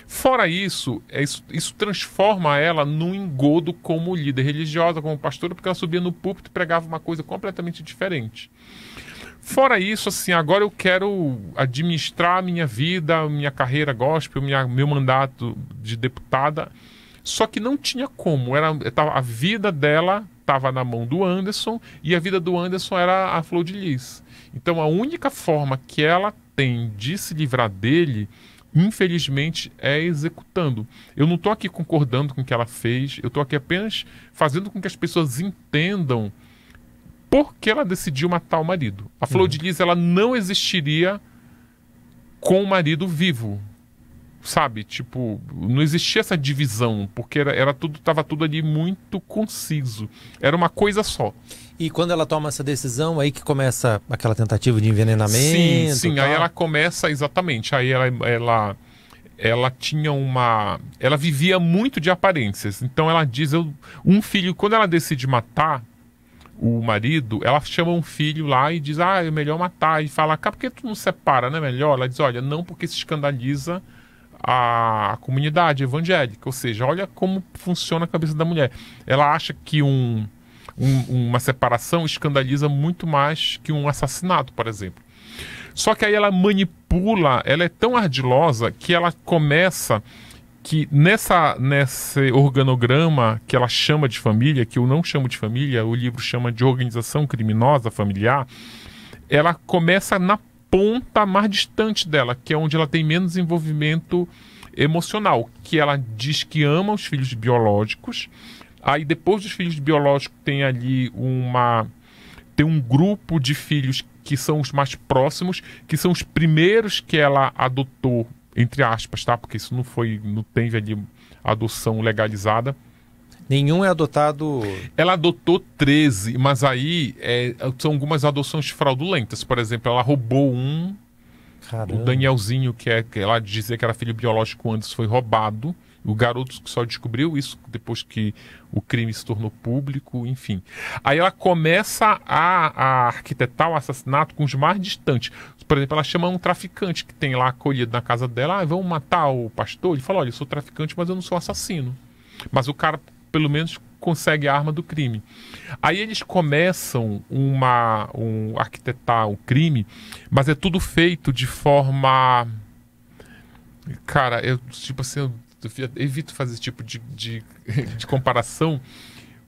Speaker 2: Fora isso, é isso, isso transforma ela num engodo como líder religiosa, como pastora, porque ela subia no púlpito e pregava uma coisa completamente diferente. Fora isso, assim, agora eu quero administrar a minha vida, minha carreira gospel, minha, meu mandato de deputada. Só que não tinha como. Era, a vida dela estava na mão do Anderson e a vida do Anderson era a flor de lis. Então a única forma que ela tem de se livrar dele, infelizmente, é executando. Eu não estou aqui concordando com o que ela fez, eu estou aqui apenas fazendo com que as pessoas entendam por que ela decidiu matar o marido. A flor uhum. de lis ela não existiria com o marido vivo sabe, tipo, não existia essa divisão, porque era, era tudo, tava tudo ali muito conciso.
Speaker 1: Era uma coisa só. E quando ela toma essa decisão, aí que começa aquela tentativa de envenenamento. Sim, sim, tal. aí ela
Speaker 2: começa exatamente. Aí ela, ela ela tinha uma. Ela vivia muito de aparências. Então ela diz: eu, um filho, quando ela decide matar o marido, ela chama um filho lá e diz: ah, é melhor matar. E fala: cá, por que tu não separa, né? Melhor. Ela diz: olha, não, porque se escandaliza a comunidade evangélica. Ou seja, olha como funciona a cabeça da mulher. Ela acha que um, um, uma separação escandaliza muito mais que um assassinato, por exemplo. Só que aí ela manipula, ela é tão ardilosa que ela começa que nessa nesse organograma que ela chama de família, que eu não chamo de família, o livro chama de organização criminosa familiar, ela começa na ponta mais distante dela, que é onde ela tem menos envolvimento emocional, que ela diz que ama os filhos biológicos. Aí depois dos filhos biológicos tem ali uma tem um grupo de filhos que são os mais próximos, que são os primeiros que ela adotou entre aspas, tá? Porque isso não foi não teve ali adoção legalizada
Speaker 1: Nenhum é adotado.
Speaker 2: Ela adotou 13, mas aí é, são algumas adoções fraudulentas. Por exemplo, ela roubou um. Caramba. O Danielzinho, que, é, que ela dizia que era filho biológico antes, foi roubado. O garoto só descobriu isso depois que o crime se tornou público, enfim. Aí ela começa a, a arquitetar o assassinato com os mais distantes. Por exemplo, ela chama um traficante que tem lá acolhido na casa dela, ah, vamos matar o pastor. Ele fala, olha, eu sou traficante, mas eu não sou assassino. Mas o cara pelo menos consegue a arma do crime. Aí eles começam uma um arquitetar o um crime, mas é tudo feito de forma cara, eu tipo assim, eu evito fazer esse tipo de, de, de comparação,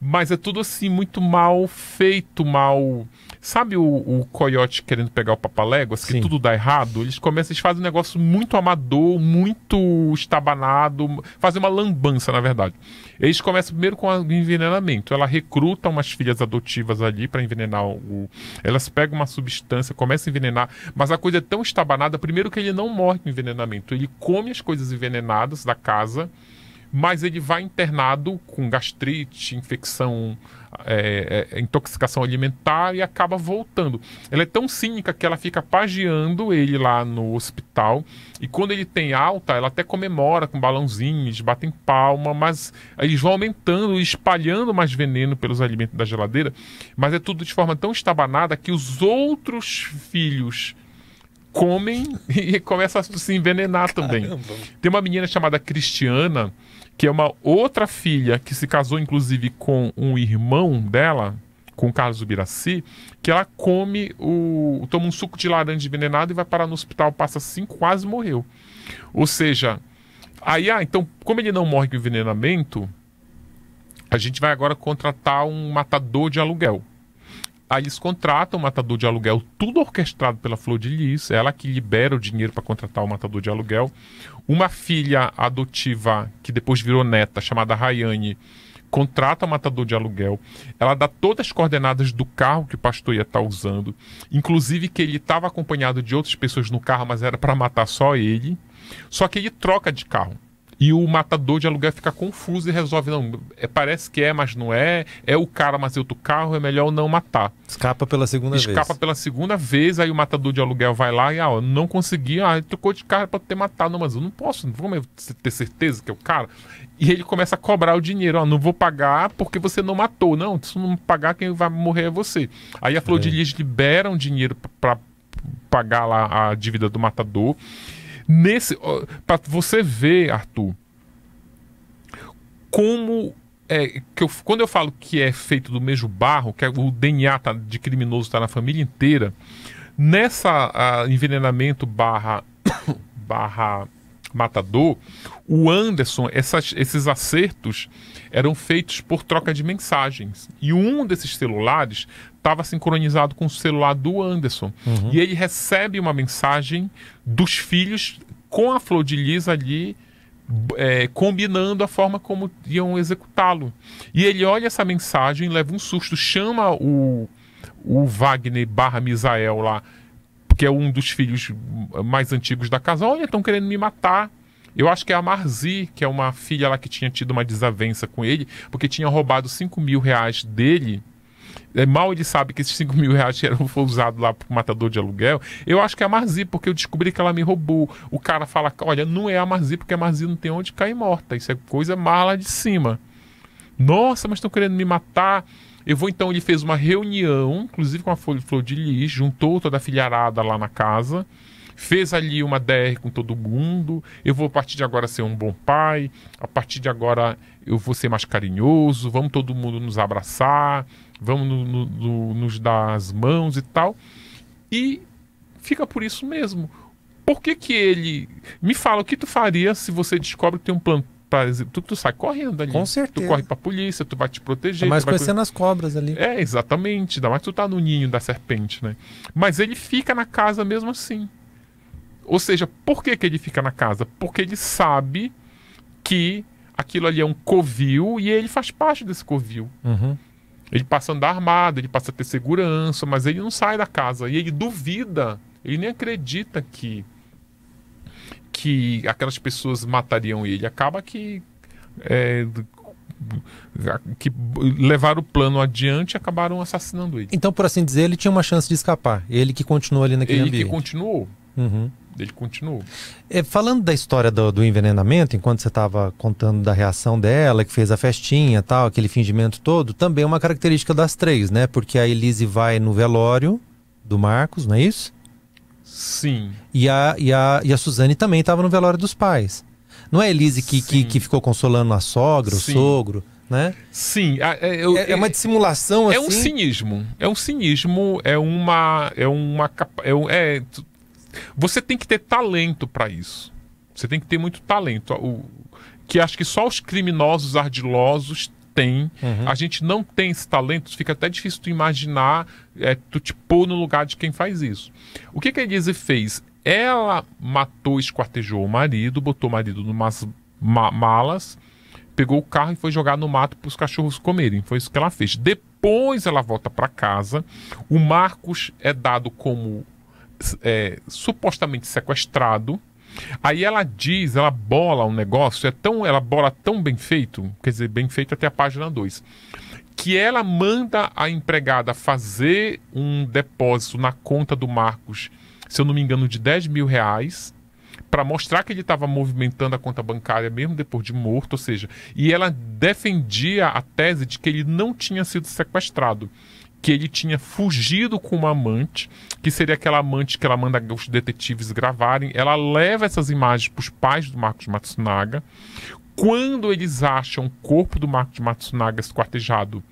Speaker 2: mas é tudo assim, muito mal feito, mal. Sabe o, o coiote querendo pegar o papaléguas, que tudo dá errado? Eles começam, eles fazem um negócio muito amador, muito estabanado, fazem uma lambança, na verdade. Eles começam primeiro com o envenenamento. Ela recruta umas filhas adotivas ali para envenenar o. Elas pegam uma substância, começam a envenenar, mas a coisa é tão estabanada, primeiro que ele não morre com envenenamento. Ele come as coisas envenenadas da casa mas ele vai internado com gastrite, infecção, é, é, intoxicação alimentar e acaba voltando. Ela é tão cínica que ela fica pagiando ele lá no hospital e quando ele tem alta, ela até comemora com balãozinhos, batem palma, mas eles vão aumentando e espalhando mais veneno pelos alimentos da geladeira, mas é tudo de forma tão estabanada que os outros filhos comem e começam a se envenenar Caramba. também. Tem uma menina chamada Cristiana que é uma outra filha que se casou inclusive com um irmão dela, com Carlos Ubiraci, que ela come o toma um suco de laranja envenenado e vai parar no hospital, passa cinco, assim, quase morreu. Ou seja, aí ah, então como ele não morre com envenenamento, a gente vai agora contratar um matador de aluguel. Aí eles contratam um matador de aluguel, tudo orquestrado pela Flor de Lis, ela que libera o dinheiro para contratar o matador de aluguel. Uma filha adotiva, que depois virou neta, chamada Rayane, contrata um matador de aluguel. Ela dá todas as coordenadas do carro que o pastor ia estar tá usando, inclusive que ele estava acompanhado de outras pessoas no carro, mas era para matar só ele. Só que ele troca de carro. E o matador de aluguel fica confuso e resolve, não, é, parece que é, mas não é, é o cara, mas é outro carro, é melhor não matar. Escapa pela segunda Escapa vez. Escapa pela segunda vez, aí o matador de aluguel vai lá e, ah, não consegui, ah, trocou de carro para ter matado, não, mas eu não posso, não vou ter certeza que é o cara. E ele começa a cobrar o dinheiro, ó, não vou pagar porque você não matou, não, se não pagar, quem vai morrer é você. Aí a Flor é. de Lis libera um dinheiro para pagar lá a dívida do matador. Nesse, para você ver, Arthur, como é que eu, quando eu falo que é feito do mesmo barro, que é, o DNA tá, de criminoso está na família inteira, nessa a, envenenamento barra barra matador, o Anderson, essas, esses acertos eram feitos por troca de mensagens. E um desses celulares estava sincronizado com o celular do Anderson. Uhum. E ele recebe uma mensagem dos filhos com a flor de lis ali. É, combinando a forma como iam executá-lo. E ele olha essa mensagem, leva um susto, chama o, o Wagner barra Misael lá, que é um dos filhos mais antigos da casa. Olha, estão querendo me matar. Eu acho que é a Marzi, que é uma filha lá que tinha tido uma desavença com ele, porque tinha roubado 5 mil reais dele é, mal ele sabe que esses 5 mil reais que eram, foi usado lá pro matador de aluguel. Eu acho que é a Marzi, porque eu descobri que ela me roubou. O cara fala, olha, não é a Marzi, porque a Marzi não tem onde cair morta. Isso é coisa mala de cima. Nossa, mas estão querendo me matar. Eu vou então, ele fez uma reunião, inclusive com a Flor de Lis, juntou toda a filharada lá na casa, fez ali uma DR com todo mundo. Eu vou a partir de agora ser um bom pai, a partir de agora eu vou ser mais carinhoso, vamos todo mundo nos abraçar, vamos no, no, no, nos dar as mãos e tal. E fica por isso mesmo. Por que que ele... Me fala, o que tu faria se você descobre que tem um plano pra... Tu, tu sai correndo ali. Com certeza. Tu corre pra polícia, tu vai te proteger. É mas conhecendo vai... as cobras ali. É, exatamente. Ainda mais tu tá no ninho da serpente, né? Mas ele fica na casa mesmo assim. Ou seja, por que que ele fica na casa? Porque ele sabe que aquilo ali é um covil e ele faz parte desse covil.
Speaker 3: Uhum. Ele
Speaker 2: passa a andar armado, ele passa a ter segurança, mas ele não sai da casa. E ele duvida, ele nem acredita que que aquelas pessoas matariam ele. Acaba que
Speaker 1: é, que
Speaker 2: levaram o plano adiante e acabaram assassinando ele.
Speaker 1: Então, por assim dizer, ele tinha uma chance de escapar. Ele que continuou ali naquele ele ambiente. Ele que continuou. Uhum. Ele continuou. É, falando da história do, do envenenamento, enquanto você estava contando da reação dela, que fez a festinha tal, aquele fingimento todo, também é uma característica das três, né? Porque a Elise vai no velório do Marcos, não é isso? Sim. E a, e a, e a Suzane também estava no velório dos pais. Não é a Elise que, que, que, ficou consolando a sogra, o sogro?
Speaker 2: Né? Sim, é, eu, é, é, uma é, dissimulação. É assim? um cinismo, é um cinismo, é uma, é uma, é, é você tem que ter talento para isso. Você tem que ter muito talento. O, que acho que só os criminosos ardilosos têm. Uhum. A gente não tem esse talento, fica até difícil tu imaginar, é, tu te pôr no lugar de quem faz isso. O que, que a Elise fez? Ela matou, esquartejou o marido, botou o marido numas ma malas, pegou o carro e foi jogar no mato para os cachorros comerem. Foi isso que ela fez. Depois ela volta para casa, o Marcos é dado como é, supostamente sequestrado. Aí ela diz, ela bola um negócio, é tão, ela bola tão bem feito, quer dizer, bem feito até a página 2, que ela manda a empregada fazer um depósito na conta do Marcos, se eu não me engano, de 10 mil reais, para mostrar que ele estava movimentando a conta bancária mesmo depois de morto, ou seja, e ela defendia a tese de que ele não tinha sido sequestrado que ele tinha fugido com uma amante, que seria aquela amante que ela manda os detetives gravarem. Ela leva essas imagens para os pais do Marcos Matsunaga. Quando eles acham o corpo do Marcos Matsunaga esquartejado,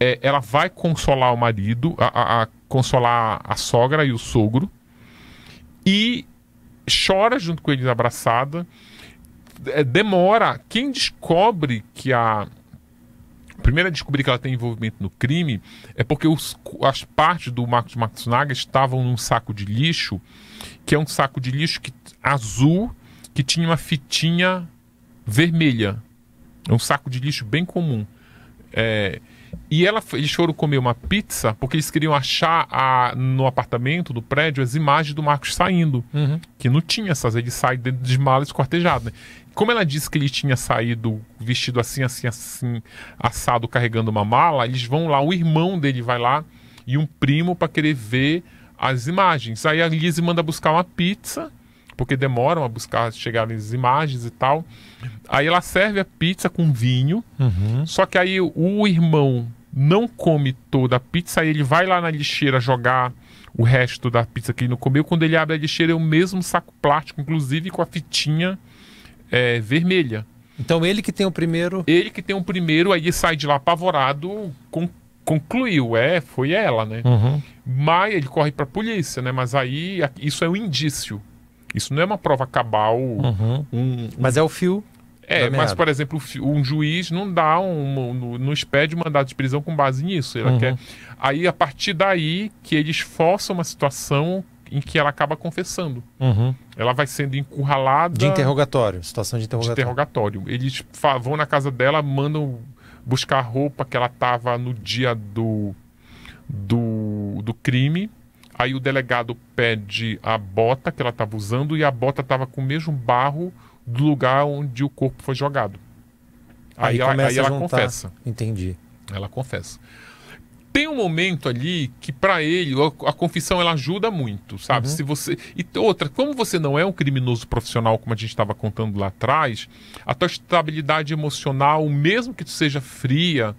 Speaker 2: é, ela vai consolar o marido, a, a, a consolar a sogra e o sogro, e chora junto com eles abraçada. É, demora. Quem descobre que a primeira a descobrir que ela tem envolvimento no crime é porque os, as partes do Marcos Matsunaga estavam num saco de lixo, que é um saco de lixo que, azul que tinha uma fitinha vermelha. É um saco de lixo bem comum. É, e ela, eles foram comer uma pizza porque eles queriam achar a, no apartamento do prédio as imagens do Marcos saindo. Uhum. Que não tinha essas, ele sai dentro de malas cortejado. Né? como ela disse que ele tinha saído vestido assim, assim, assim, assado, carregando uma mala, eles vão lá, o irmão dele vai lá e um primo para querer ver as imagens. Aí a Liz manda buscar uma pizza, porque demoram a buscar chegar as imagens e tal. Aí ela serve a pizza com vinho, uhum. só que aí o irmão não come toda a pizza, aí ele vai lá na lixeira jogar o resto da pizza que ele não comeu. Quando ele abre a lixeira, é o mesmo saco plástico, inclusive com a fitinha é, vermelha. Então ele que tem o primeiro. Ele que tem o primeiro, aí sai de lá apavorado, concluiu, é, foi ela, né? Uhum. Mas ele corre para a polícia, né? Mas aí isso é um indício. Isso não é uma prova cabal. Uhum.
Speaker 1: Um, um... Mas é o fio.
Speaker 2: É, mas, por exemplo, um juiz não dá um, não expede um mandado de prisão com base nisso. Ela uhum. quer. Aí, a partir daí, que eles forçam uma situação em que ela acaba confessando. Uhum. Ela vai sendo encurralada. De interrogatório,
Speaker 1: situação de interrogatório. De
Speaker 2: interrogatório. Eles vão na casa dela, mandam buscar a roupa que ela tava no dia do, do, do crime. Aí o delegado pede a bota que ela estava usando e a bota estava com o mesmo barro do lugar onde o corpo foi jogado.
Speaker 1: Aí, aí ela, aí ela confessa. Entendi.
Speaker 2: Ela confessa tem um momento ali que para ele a, a, confissão ela ajuda muito, sabe? Uhum. Se você e outra, como você não é um criminoso profissional como a gente estava contando lá atrás, a tua estabilidade emocional, mesmo que tu seja fria,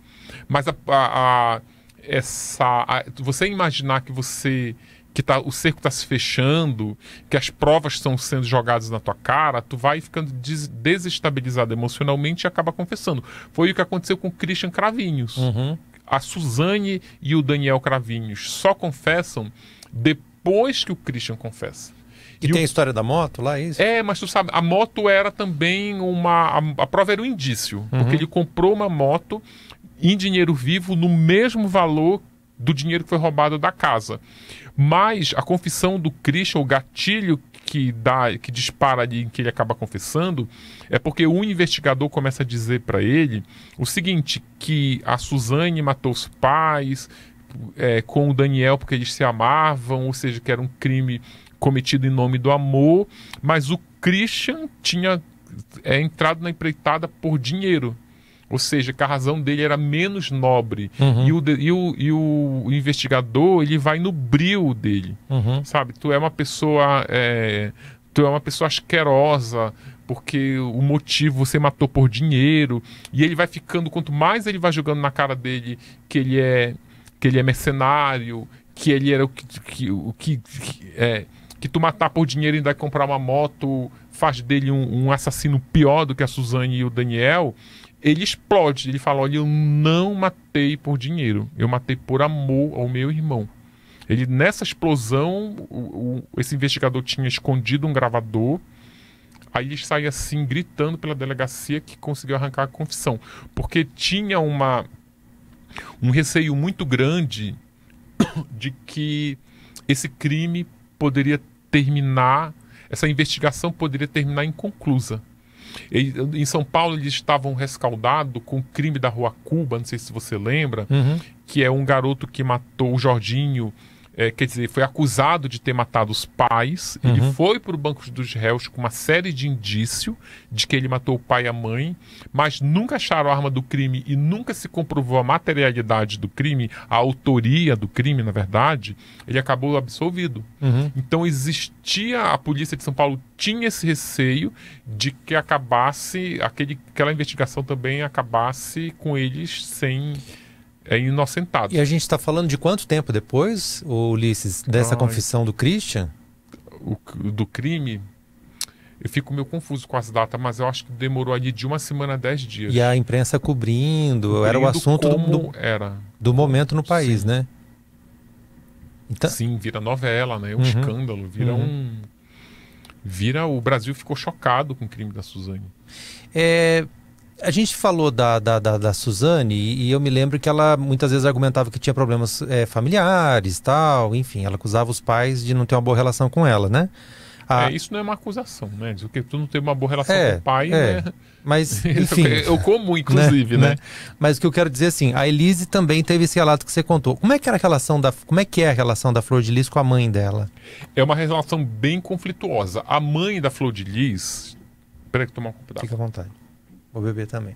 Speaker 2: mas a, a, a essa você imaginar que você que tá, o cerco está se fechando, que as provas estão sendo jogadas na tua cara, tu vai ficando des desestabilizado emocionalmente e acaba confessando. Foi o que aconteceu com o Christian Cravinhos. Uhum a Suzane e o Daniel Cravinhos só confessam depois que o Christian confessa. E, e tem o... a história da moto lá, é isso? É, mas tu sabe, a moto era também uma. A, a prova era um indício, uhum. porque ele comprou uma moto em dinheiro vivo no mesmo valor do dinheiro que foi roubado da casa. Mas a confissão do Christian, o gatilho que dá, que dispara ali, que ele acaba confessando, é porque o investigador começa a dizer para ele o seguinte, que a Suzane matou os pais é, com o Daniel porque eles se amavam, ou seja, que era um crime cometido em nome do amor, mas o Christian tinha é, entrado na empreitada por dinheiro, ou seja, que a razão dele era menos nobre. Uhum. E, o, e, o, e o investigador, ele vai no brio dele. Uhum. Sabe? Tu é uma pessoa. É, tu é uma pessoa asquerosa, porque o motivo você matou por dinheiro. E ele vai ficando, quanto mais ele vai jogando na cara dele que ele é, que ele é mercenário, que ele era o que. que, o que, que é, que tu matar por dinheiro e ainda comprar uma moto faz dele um, um assassino pior do que a Suzane e o Daniel ele explode. Ele fala: Olha, eu não matei por dinheiro, eu matei por amor ao meu irmão. Ele, nessa explosão, o, o, esse investigador tinha escondido um gravador. Aí ele sai assim, gritando pela delegacia que conseguiu arrancar a confissão. Porque tinha uma, um receio muito grande de que esse crime poderia terminar, essa investigação poderia terminar inconclusa em São Paulo eles estavam rescaldados com o crime da Rua Cuba, não sei se você lembra, uhum. que é um garoto que matou o Jorginho é, quer dizer, foi acusado de ter matado os pais. Uhum. Ele foi para o banco dos réus com uma série de indício de que ele matou o pai e a mãe, mas nunca acharam a arma do crime e nunca se comprovou a materialidade do crime, a autoria do crime, na verdade. Ele acabou absolvido. Uhum. Então existia a polícia de São Paulo tinha esse receio de que acabasse aquele, aquela investigação também acabasse com eles sem é inocentado.
Speaker 1: E a gente está falando de quanto tempo depois, Ulisses, dessa Ai. confissão do Christian? O, do crime?
Speaker 2: Eu fico meio confuso com as datas, mas eu acho que demorou ali de uma semana a dez dias. E a
Speaker 1: imprensa cobrindo, cobrindo era o assunto do, era. do momento no país, Sim. né?
Speaker 2: Então... Sim, vira novela, né? Um uhum. escândalo, vira uhum. um. Vira. O Brasil ficou chocado com o crime da Suzane.
Speaker 1: É, a gente falou da, da, da, da Suzane e eu me lembro que ela muitas vezes argumentava que tinha problemas é, familiares tal, enfim, ela acusava os pais de não ter uma boa relação com ela, né? A... É,
Speaker 2: isso não é uma acusação, né? Diz que tu não tem uma boa relação é, com o pai, é. né? Mas, enfim. eu como, né?
Speaker 1: inclusive, né? né? Mas o que eu quero dizer assim, a Elise também teve esse relato que você contou. Como é que era a relação da. Como é que é a relação da Flor de Lis com a mãe dela? É uma relação bem
Speaker 2: conflituosa. A mãe
Speaker 1: da Flor de Lis. Peraí que tomar um cuidado. Fica à vontade o bebê também.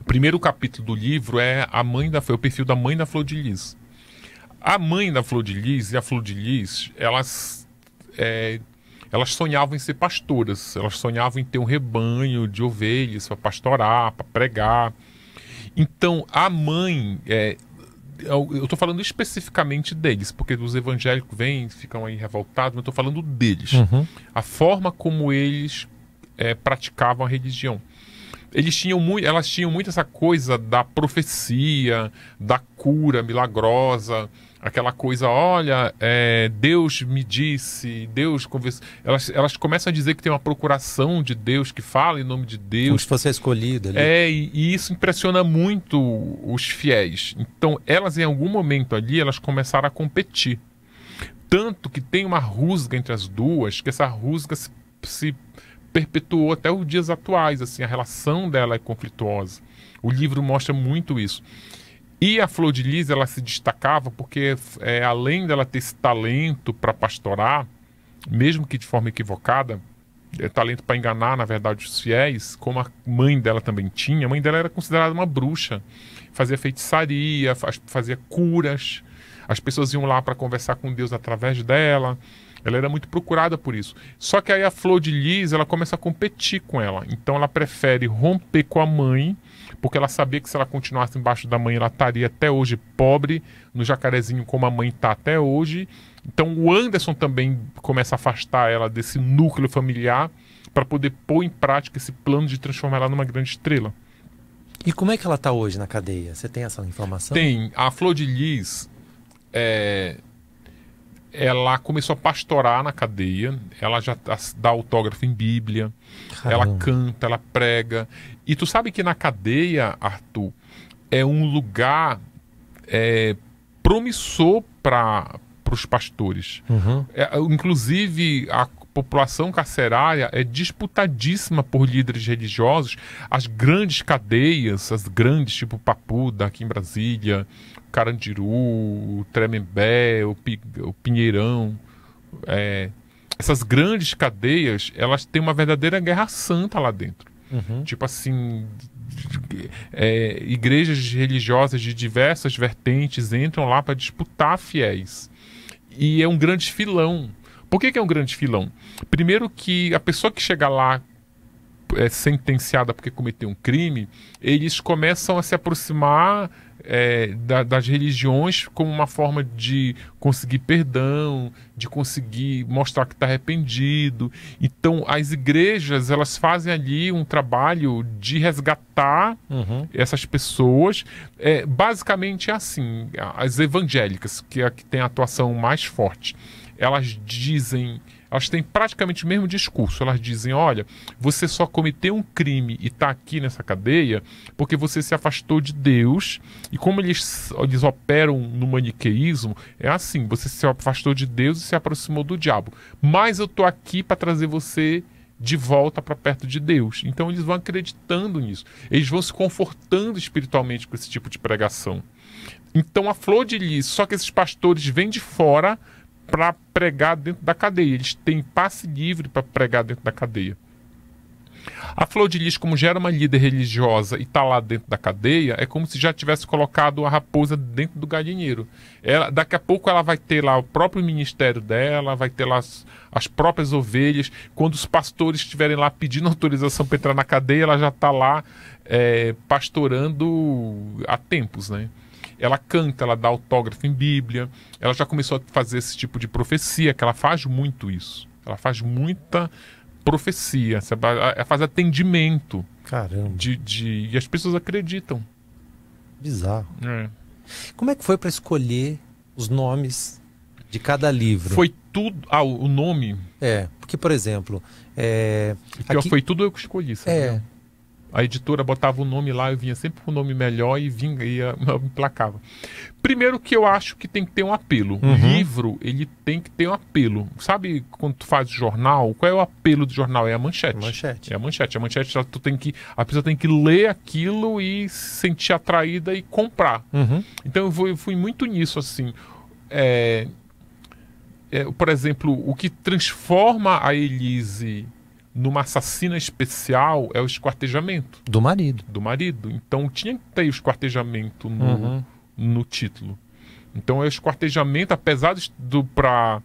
Speaker 2: O primeiro capítulo do livro é a mãe da o perfil da mãe da Flor de Lis. A mãe da Flor de Lis e a Flor de Lis, elas é, elas sonhavam em ser pastoras, elas sonhavam em ter um rebanho de ovelhas para pastorar, para pregar. Então a mãe é, é eu estou falando especificamente deles, porque os evangélicos vêm, ficam aí revoltados, mas eu estou falando deles. Uhum. A forma como eles é, praticavam a religião. Eles tinham muito, elas tinham muito essa coisa da profecia, da cura milagrosa, aquela coisa, olha, é, Deus me disse, Deus conversa. Elas, elas começam a dizer que tem uma procuração de Deus que fala em nome de
Speaker 1: Deus. Como se fosse escolhida. Ali. É,
Speaker 2: e, e, isso impressiona muito os fiéis. Então, elas em algum momento ali, elas começaram a competir. Tanto que tem uma rusga entre as duas, que essa rusga se, se perpetuou até os dias atuais, assim, a relação dela é conflituosa. O livro mostra muito isso. E a Flor de Lis, ela se destacava porque, é, além dela ter esse talento para pastorar, mesmo que de forma equivocada, é, talento para enganar, na verdade, os fiéis, como a mãe dela também tinha. A mãe dela era considerada uma bruxa, fazia feitiçaria, fazia curas. As pessoas iam lá para conversar com Deus através dela. Ela era muito procurada por isso. Só que aí a Flor de Lis, ela começa a competir com ela. Então ela prefere romper com a mãe, porque ela sabia que se ela continuasse embaixo da mãe, ela estaria até hoje pobre, no jacarezinho como a mãe está até hoje. Então o Anderson também começa a afastar ela desse núcleo familiar para poder pôr em prática esse plano de transformar ela numa grande estrela. E como é que ela
Speaker 1: está hoje na cadeia? Você tem essa informação? Tem.
Speaker 2: A Flor de Lis é, ela começou a pastorar na cadeia, ela já tá, dá autógrafo em Bíblia, Caramba. ela canta, ela prega. E tu sabe que na cadeia, Arthur, é um lugar é, promissor para os pastores. Uhum. É, inclusive, a, população carcerária é disputadíssima por líderes religiosos. As grandes cadeias, as grandes, tipo Papuda aqui em Brasília, Carandiru, Tremembé, o, o Pinheirão, é, essas grandes cadeias, elas têm uma verdadeira guerra santa lá dentro. Uhum. Tipo assim, é, igrejas religiosas de diversas vertentes entram lá para disputar fiéis. E é um grande filão por que, que é um grande filão? Primeiro que a pessoa que chega lá é sentenciada porque cometeu um crime, eles começam a se aproximar é, da, das religiões como uma forma de conseguir perdão, de conseguir mostrar que está arrependido. Então, as igrejas elas fazem ali um trabalho de resgatar uhum. essas pessoas. É, basicamente é assim, as evangélicas que é a que tem a atuação mais forte elas dizem, elas têm praticamente o mesmo discurso. Elas dizem: olha, você só cometeu um crime e está aqui nessa cadeia porque você se afastou de Deus. E como eles, eles operam no maniqueísmo, é assim: você se afastou de Deus e se aproximou do diabo. Mas eu estou aqui para trazer você de volta para perto de Deus. Então eles vão acreditando nisso. Eles vão se confortando espiritualmente com esse tipo de pregação. Então a flor de lis, só que esses pastores vêm de fora para pregar dentro da cadeia. Eles têm passe livre para pregar dentro da cadeia. A Flor de Lis, como já era uma líder religiosa e está lá dentro da cadeia, é como se já tivesse colocado a raposa dentro do galinheiro. Ela, daqui a pouco ela vai ter lá o próprio ministério dela, vai ter lá as, as próprias ovelhas. Quando os pastores estiverem lá pedindo autorização para entrar na cadeia, ela já está lá é, pastorando há tempos, né? ela canta, ela dá autógrafo em Bíblia, ela já começou a fazer esse tipo de profecia, que ela faz muito isso. Ela faz muita profecia, ela faz atendimento. Caramba. De, de... E as pessoas acreditam.
Speaker 1: Bizarro. É. Como é que foi para escolher os nomes de cada livro? Foi tudo. Ah, o nome? É, porque, por exemplo. É...
Speaker 2: Aqui... Foi tudo eu que escolhi, sabe? É. A editora botava o nome lá, eu vinha sempre com o nome melhor e vinha e Primeiro que eu acho que tem que ter um apelo. Uhum. O livro, ele tem que ter um apelo. Sabe quando tu faz jornal, qual é o apelo do jornal? É a manchete. manchete. É a manchete. A manchete, tu tem que, a pessoa tem que ler aquilo e sentir atraída e comprar. Uhum. Então eu fui, eu fui muito nisso, assim. É, é, por exemplo, o que transforma a Elise numa assassina especial é o esquartejamento. Do marido. Do marido. Então tinha que ter o esquartejamento no, uhum. no título. Então é o esquartejamento, apesar do para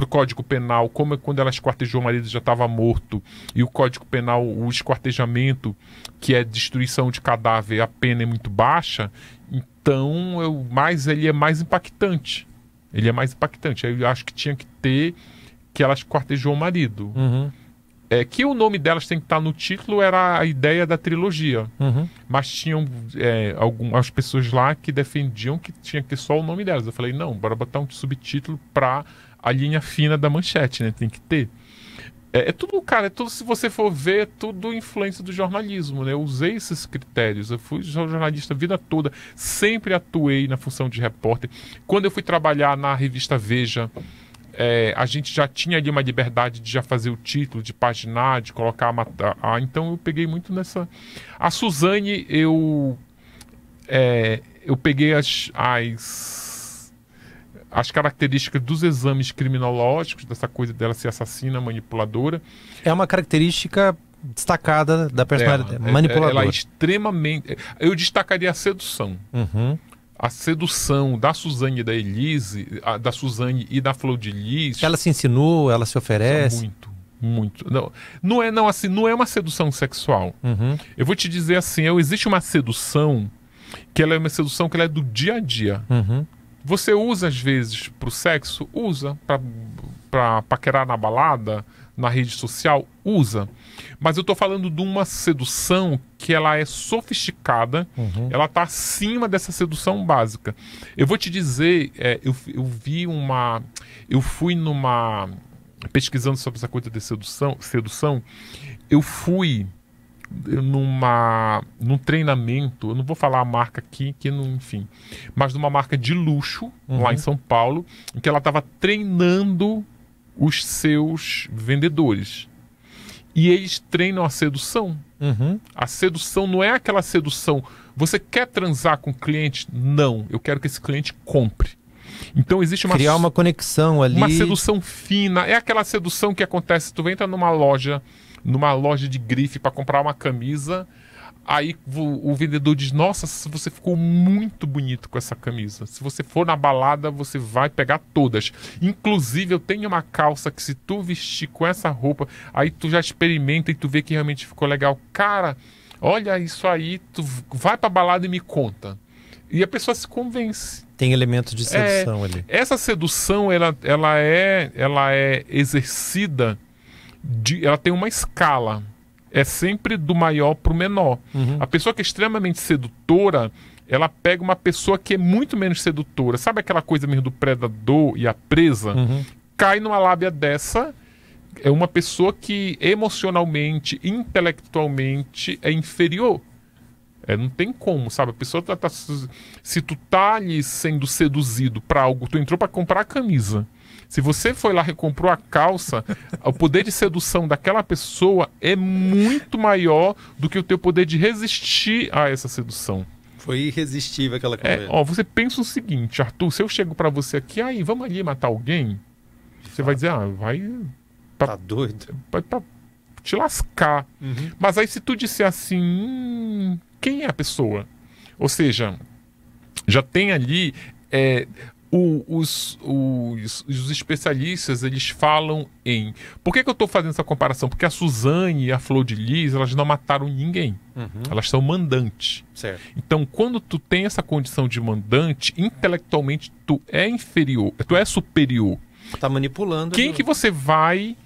Speaker 2: o Código Penal, como é quando ela esquartejou o marido já estava morto, e o Código Penal, o esquartejamento, que é destruição de cadáver, a pena é muito baixa, então eu, mais, ele é mais impactante. Ele é mais impactante. Eu acho que tinha que ter que ela esquartejou o marido. Uhum é, que o nome delas tem que estar tá no título era a ideia da trilogia. Uhum. Mas tinham é, algumas pessoas lá que defendiam que tinha que só o nome delas. Eu falei, não, bora botar um subtítulo para a linha fina da manchete, né? Tem que ter. É, é, tudo, cara, é tudo, se você for ver, é tudo influência do jornalismo, né? Eu usei esses critérios. Eu fui jornalista a vida toda, sempre atuei na função de repórter. Quando eu fui trabalhar na revista Veja, é, a gente já tinha ali uma liberdade de já fazer o título, de paginar, de colocar a, então eu peguei muito nessa. A Suzane eu é, eu peguei as, as as características dos exames criminológicos dessa coisa dela ser assassina, manipuladora. É uma
Speaker 1: característica destacada da personalidade é, manipuladora. Ela é
Speaker 2: extremamente. Eu destacaria a sedução. Uhum a sedução da Suzane e da Elise, a, da Suzane e da Flor de Lis. Ela
Speaker 1: se insinua, ela se oferece. Muito, muito. Não, não
Speaker 2: é não assim, não é uma sedução sexual. Uhum. Eu vou te dizer assim, eu, existe uma sedução que ela é uma sedução que ela é do dia a dia. Uhum. Você usa às vezes para o sexo, usa para paquerar na balada, na rede social? Usa. Mas eu estou falando de uma sedução que ela é sofisticada, uhum. ela está acima dessa sedução básica. Eu vou te dizer, é, eu, eu vi uma. Eu fui numa. Pesquisando sobre essa coisa de sedução, sedução eu fui numa num treinamento, eu não vou falar a marca aqui, que não, enfim, mas numa marca de luxo uhum. lá em uhum. São Paulo, em que ela estava treinando os seus vendedores. E eles treinam a sedução. Uhum. A sedução não é aquela sedução. Você quer transar com o cliente? Não. Eu quero que esse cliente compre. Então existe uma. Criar uma
Speaker 1: conexão ali. Uma sedução
Speaker 2: fina. É aquela sedução que acontece. Tu entra numa loja, numa loja de grife para comprar uma camisa Aí o, o vendedor diz: Nossa, você ficou muito bonito com essa camisa. Se você for na balada, você vai pegar todas. Inclusive, eu tenho uma calça que, se tu vestir com essa roupa, aí tu já experimenta e tu vê que realmente ficou legal. Cara, olha isso aí, tu vai pra balada e me conta. E a pessoa se convence.
Speaker 1: Tem elemento de sedução é, ali.
Speaker 2: Essa sedução, ela, ela, é, ela é exercida, de, ela tem uma escala é sempre do maior para o menor. Uhum. A pessoa que é extremamente sedutora, ela pega uma pessoa que é muito menos sedutora. Sabe aquela coisa mesmo do predador e a presa? Uhum. Cai numa lábia dessa. É uma pessoa que emocionalmente, intelectualmente é inferior. É, não tem como, sabe? A pessoa tá, tá se tu tá ali sendo seduzido para algo, tu entrou para comprar a camisa se você foi lá e comprou a calça, o poder de sedução daquela pessoa é muito maior do que o teu poder de resistir a essa sedução.
Speaker 1: Foi irresistível aquela é, coisa. É, ó,
Speaker 2: você pensa o seguinte, Arthur, se eu chego para você aqui, aí, vamos ali matar alguém, você Fato. vai dizer, ah, vai... Pra, tá doido? Vai pra te lascar. Uhum. Mas aí se tu disser assim, hum, quem é a pessoa? Ou seja, já tem ali é, o, os, os, os, especialistas eles falam em. Por que, que eu estou fazendo essa comparação? Porque a Suzane e a Flor de Lis elas não mataram ninguém. Uhum. Elas são mandantes Certo. Então, quando tu tem essa condição de mandante, intelectualmente tu é inferior, tu é superior. Tá manipulando. Quem que você vai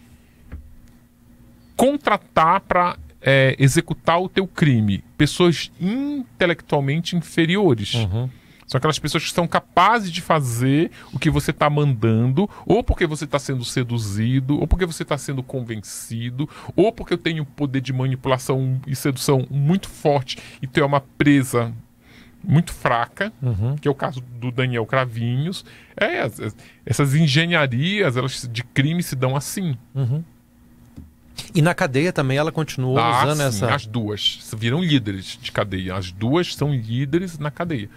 Speaker 2: contratar para é, executar o teu crime? Pessoas intelectualmente inferiores. Uhum. São aquelas pessoas que são capazes de fazer o que você está mandando, ou porque você está sendo seduzido, ou porque você está sendo convencido, ou porque eu tenho um poder de manipulação e sedução muito forte e tenho uma presa muito fraca, uhum. que é o caso do Daniel Cravinhos. É, essas engenharias elas de crime se dão assim. Uhum. E na cadeia
Speaker 1: também ela continuou ah, usando sim, essa. As
Speaker 2: duas viram líderes de cadeia. As duas são líderes na cadeia.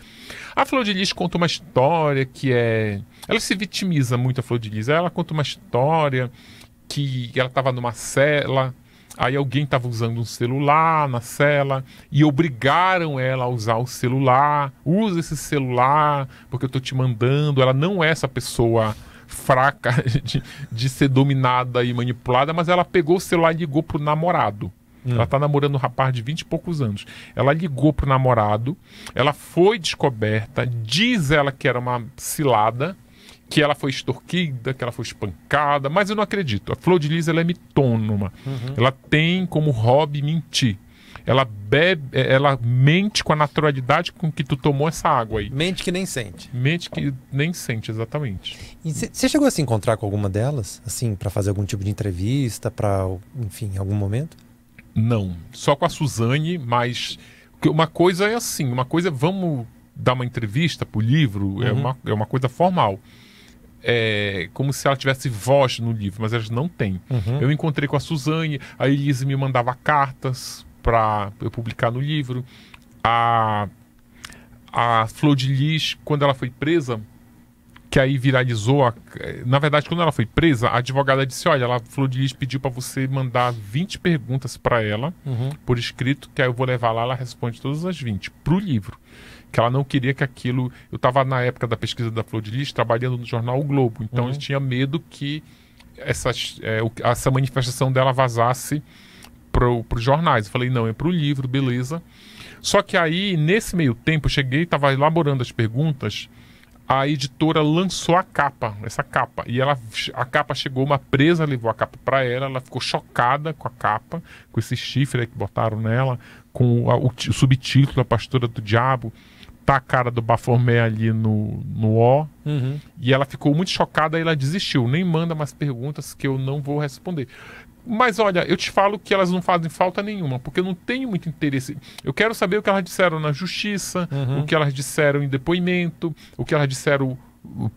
Speaker 2: A Flor de Lis conta uma história que é. Ela se vitimiza muito, a Flor de Lis. Ela conta uma história que ela estava numa cela. Aí alguém estava usando um celular na cela e obrigaram ela a usar o celular. Usa esse celular porque eu estou te mandando. Ela não é essa pessoa fraca de, de ser dominada e manipulada, mas ela pegou o celular e ligou pro namorado. Hum. Ela tá namorando um rapaz de 20 e poucos anos. Ela ligou pro namorado, ela foi descoberta, diz ela que era uma cilada, que ela foi extorquida, que ela foi espancada, mas eu não acredito. A Flor de Lis ela é mitônoma. Uhum. Ela tem como hobby mentir ela bebe, é, ela mente com a naturalidade com que tu tomou essa água aí. Mente que nem sente. Mente que nem sente, exatamente.
Speaker 1: E você chegou a se encontrar com alguma delas, assim, para fazer algum tipo de entrevista, para, enfim, algum momento? Não,
Speaker 2: só com a Suzane, mas uma coisa é assim, uma coisa é vamos dar uma entrevista pro livro, é uhum. é, uma, é uma coisa formal. É, como se ela tivesse voz no livro, mas elas não têm. Uhum. Eu encontrei com a Suzane, a Elise me mandava cartas para eu publicar no livro. A, a Flor de Lis, quando ela foi presa, que aí viralizou. A, na verdade, quando ela foi presa, a advogada disse: Olha, a Flor de Lis pediu para você mandar 20 perguntas para ela, uhum. por escrito, que aí eu vou levar lá, ela responde todas as 20, o livro. Que ela não queria que aquilo. Eu estava na época da pesquisa da Flor de Lis trabalhando no jornal o Globo, então uhum. eu tinha medo que essas, é, essa manifestação dela vazasse para os jornais. Eu falei, não, é para o livro, beleza. Só que aí, nesse meio tempo, eu cheguei, estava elaborando as perguntas, a editora lançou a capa, essa capa. E ela, a capa chegou, uma presa levou a capa para ela, ela ficou chocada com a capa, com esse chifre que botaram nela, com a, o, o, subtítulo, A Pastora do Diabo, tá a cara do Bafomé ali no, no O. Uhum. E ela ficou muito chocada e ela desistiu. Nem manda mais perguntas que eu não vou responder. Mas olha, eu te falo que elas não fazem falta nenhuma, porque eu não tenho muito interesse. Eu quero saber o que elas disseram na justiça, uhum. o que elas disseram em depoimento, o que elas disseram uh,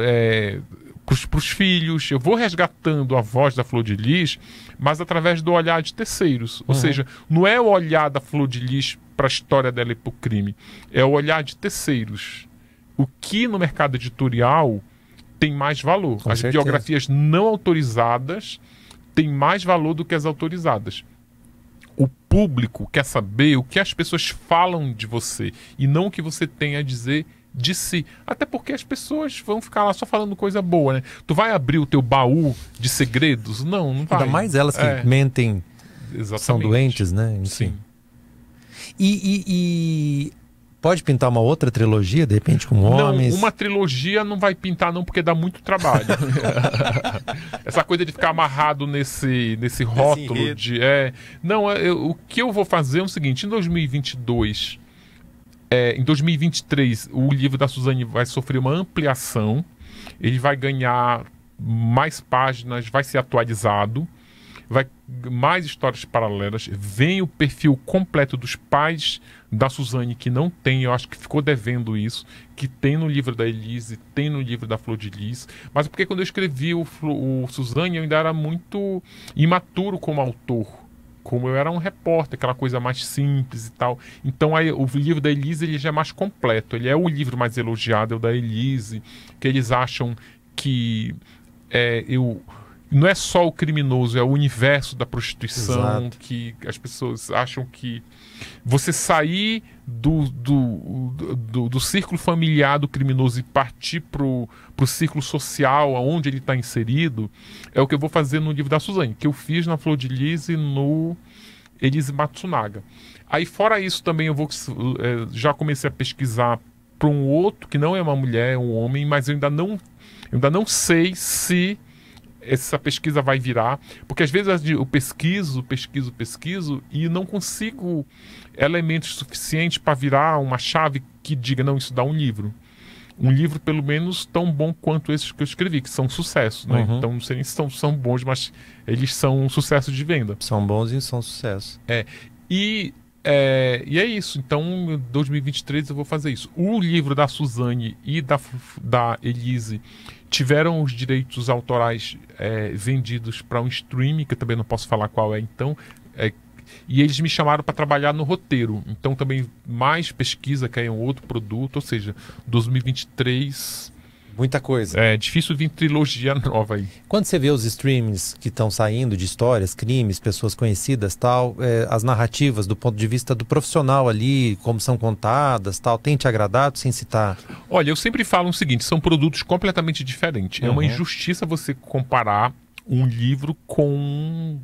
Speaker 2: é, para os filhos. Eu vou resgatando a voz da Flor de Lis, mas através do olhar de terceiros. Ou uhum. seja, não é o olhar da Flor de Lis para a história dela e para o crime, é o olhar de terceiros. O que no mercado editorial tem mais valor? Com As certeza. biografias não autorizadas tem mais valor do que as autorizadas. O público quer saber o que as pessoas falam de você e não o que você tem a dizer de si. Até porque as pessoas vão ficar lá só falando coisa boa, né? Tu vai abrir o teu baú de segredos? Não, não vai. Ainda mais elas que é.
Speaker 1: mentem, Exatamente. são doentes, né? Enfim. Sim. E, e, e Pode pintar uma outra trilogia, de repente, com homens? Não, uma
Speaker 2: trilogia não vai pintar, não, porque dá muito trabalho. Essa coisa de ficar amarrado nesse, nesse rótulo de. É, não, é, eu, o que eu vou fazer é o seguinte: em 2022, é, em 2023, o livro da Suzane vai sofrer uma ampliação, ele vai ganhar mais páginas, vai ser atualizado vai mais histórias paralelas, vem o perfil completo dos pais da Suzane, que não tem, eu acho que ficou devendo isso, que tem no livro da Elise, tem no livro da Flor de Lis, mas porque quando eu escrevi o, o Suzane, eu ainda era muito imaturo como autor, como eu era um repórter, aquela coisa mais simples e tal. Então aí, o livro da Elise ele já é mais completo, ele é o livro mais elogiado, é o da Elise, que eles acham que é, eu não é só o criminoso, é o universo da prostituição Exato. que as pessoas acham que você sair do, do, do, do, círculo familiar do criminoso e partir pro, pro círculo social aonde ele está inserido, é o que eu vou fazer no livro da Suzane, que eu fiz na Flor de Lis e no Elise Matsunaga. Aí fora isso também eu vou é, já comecei a pesquisar para um outro que não é uma mulher, é um homem, mas eu ainda não eu ainda não sei se essa pesquisa vai virar, porque às vezes eu pesquiso, pesquiso, pesquiso e não consigo elementos suficientes para virar uma chave que diga, não, isso dá um livro. Um livro, pelo menos, tão bom quanto esses que eu escrevi, que são sucesso, né? Uhum. Então, não sei nem se são, são bons, mas eles são um sucesso de venda. São bons e são sucesso. É. E é, e é isso. Então, 2023 eu vou fazer isso. O livro da Suzane e da, da Elise tiveram os direitos autorais é, vendidos para um streaming, que eu também não posso falar qual é então, é, e eles me chamaram para trabalhar no roteiro. Então também mais pesquisa, que é um outro produto, ou seja, 2023 Muita coisa. É difícil vir
Speaker 1: trilogia nova aí. Quando você vê os streams que estão saindo de histórias, crimes, pessoas conhecidas, tal, é, as narrativas do ponto de vista do profissional ali, como são contadas, tal, tem te agradado sem citar?
Speaker 2: Olha, eu sempre falo o seguinte: são produtos completamente diferentes. Uhum. É uma uhum. injustiça você comparar um livro com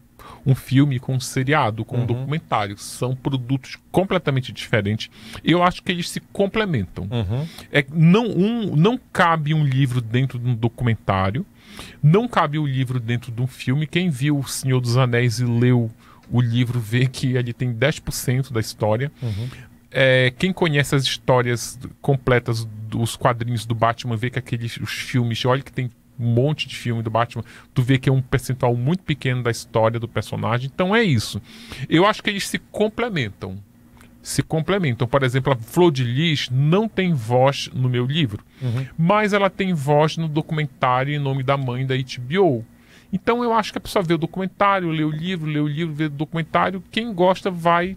Speaker 2: um filme com um seriado, com uhum. um documentário. São produtos completamente diferentes. Eu acho que eles se complementam. Uhum. É, não, um, não cabe um livro dentro de um documentário, não cabe o um livro dentro de um filme. Quem viu O Senhor dos Anéis e leu o livro vê que ele tem 10% da história. Uhum. É, quem conhece as histórias completas dos quadrinhos do Batman vê que aqueles os filmes, olha que tem um monte de filme do Batman, tu vê que é um percentual muito pequeno da história do personagem. Então é isso. Eu acho que eles se complementam. Se complementam. Por exemplo, a Flor de Lis não tem voz no meu livro, uhum. mas ela tem voz no documentário em nome da mãe da HBO. Então eu acho que a pessoa vê o documentário, lê o livro, lê o livro, vê o documentário. Quem gosta vai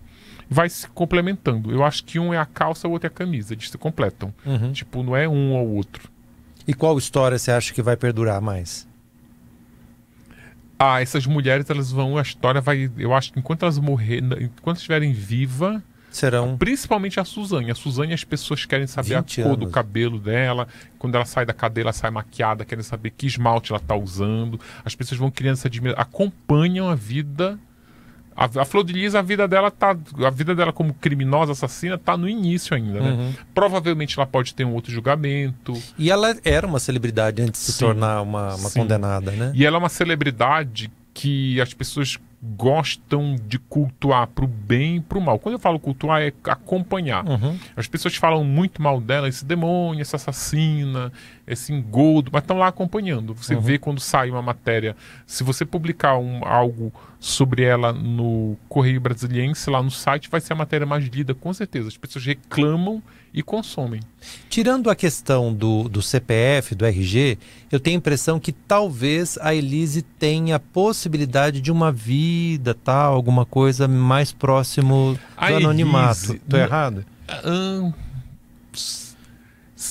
Speaker 2: vai se complementando. Eu acho que um é a calça, o outro é a
Speaker 1: camisa. Eles se completam. Uhum. Tipo, não é um ou outro. E qual história você acha que vai perdurar mais?
Speaker 2: Ah, essas mulheres, elas vão. A história vai. Eu acho que enquanto elas morrerem. Enquanto estiverem viva. Serão. Principalmente a Suzane. A Suzane, as pessoas querem saber a cor anos. do cabelo dela. Quando ela sai da cadeira, ela sai maquiada, querem saber que esmalte ela está usando. As pessoas vão criando essa admiração. Acompanham a vida a, a Flor de Lis, a vida dela tá. A vida dela como criminosa assassina tá no início ainda, né? Uhum. Provavelmente ela pode ter um outro julgamento.
Speaker 1: E ela era uma celebridade antes de Sim. se tornar uma, uma condenada, né?
Speaker 2: E ela é uma celebridade que as pessoas gostam de cultuar pro bem e pro mal. Quando eu falo cultuar, é acompanhar. Uhum. As pessoas falam muito mal dela, esse demônio, essa assassina, esse engodo, mas estão lá acompanhando. Você uhum. vê quando sai uma matéria. Se você publicar um, algo sobre ela no Correio Brasiliense, lá no site, vai ser a matéria mais lida, com certeza. As pessoas reclamam
Speaker 1: e consomem. Tirando a questão do, do CPF, do RG, eu tenho a impressão que talvez a Elise tenha a possibilidade de uma vida, tal, tá, alguma coisa mais próximo do a anonimato. Estou Tô errado?
Speaker 2: Uh,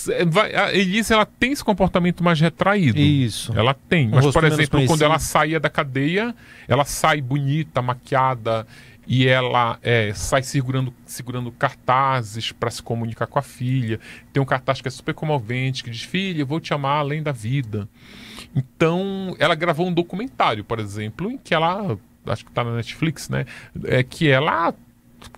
Speaker 2: é, vai, a Elise ela tem esse comportamento mais retraído. Isso. Ela tem. Um mas, por exemplo, quando ela saía da cadeia, ela sai bonita, maquiada, e ela é, sai segurando, segurando cartazes para se comunicar com a filha. Tem um cartaz que é super comovente, que diz: Filha, vou te amar além da vida. Então, ela gravou um documentário, por exemplo, em que ela. Acho que está na Netflix, né? É que ela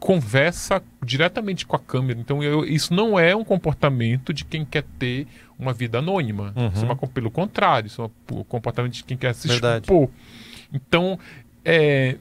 Speaker 2: conversa diretamente com a câmera. Então, eu, isso não é um comportamento de quem quer ter uma vida anônima. Uhum. Isso é uma, pelo contrário, isso é um comportamento de quem quer se Verdade. expor. Então, é,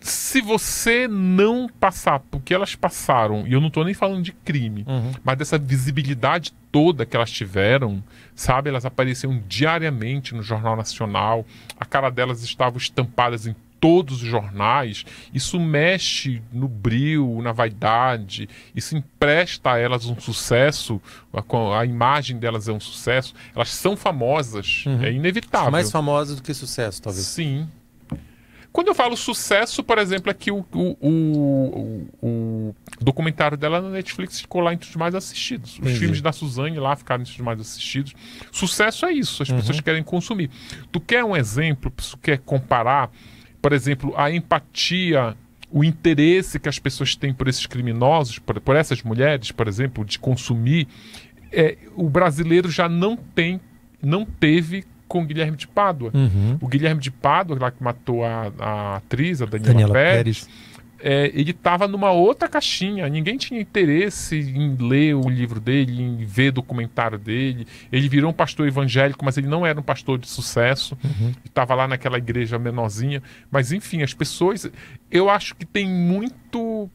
Speaker 2: se você não passar porque elas passaram, e eu não estou nem falando de crime, uhum. mas dessa visibilidade toda que elas tiveram, sabe? Elas apareciam diariamente no Jornal Nacional, a cara delas estava estampada em todos os jornais, isso mexe no brilho, na vaidade, isso empresta a elas um sucesso, a, a imagem delas é um sucesso, elas são famosas, uhum. é inevitável. Mais famosas do que sucesso, talvez. Sim. Quando eu falo sucesso, por exemplo, é que o, o, o, o documentário dela é na Netflix ficou lá entre os mais assistidos. Os Entendi. filmes da Suzane lá ficaram entre os mais assistidos. Sucesso é isso, as uhum. pessoas querem consumir. Tu quer um exemplo, tu quer comparar por exemplo, a empatia, o interesse que as pessoas têm por esses criminosos, por, por essas mulheres, por exemplo, de consumir, é, o brasileiro já não tem, não teve com o Guilherme de Pádua. Uhum. O Guilherme de Pádua, lá que matou a, a atriz, a Daniela, Daniela Pérez, Pérez é, ele estava numa outra caixinha. Ninguém tinha interesse em ler o livro dele, em ver documentário dele. Ele virou um pastor evangélico, mas ele não era um pastor de sucesso. Uhum. Estava lá naquela igreja menorzinha. Mas enfim, as pessoas. Eu acho que tem muito.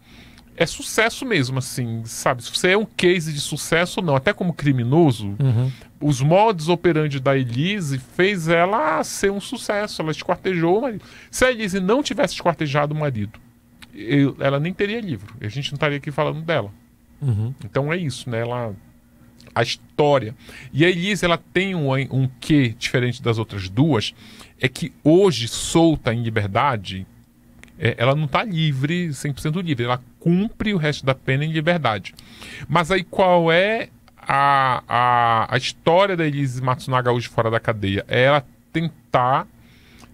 Speaker 2: É sucesso mesmo, assim, sabe? Se você é um case de sucesso ou não, até como criminoso, uhum. os modos operandi da Elise fez ela ser um sucesso. Ela esquartejou o marido. Se a Elise não tivesse esquartejado o marido, eu, ela nem teria livro. A gente não estaria aqui falando dela. Uhum. Então é isso, né? Ela, a história. E a Elise, ela tem um, um quê diferente das outras duas, é que hoje, solta em liberdade, é, ela não está livre, 100% livre. Ela cumpre o resto da pena em liberdade. Mas aí qual é a, a, a história da Elise Matsunaga hoje fora da cadeia? É ela tentar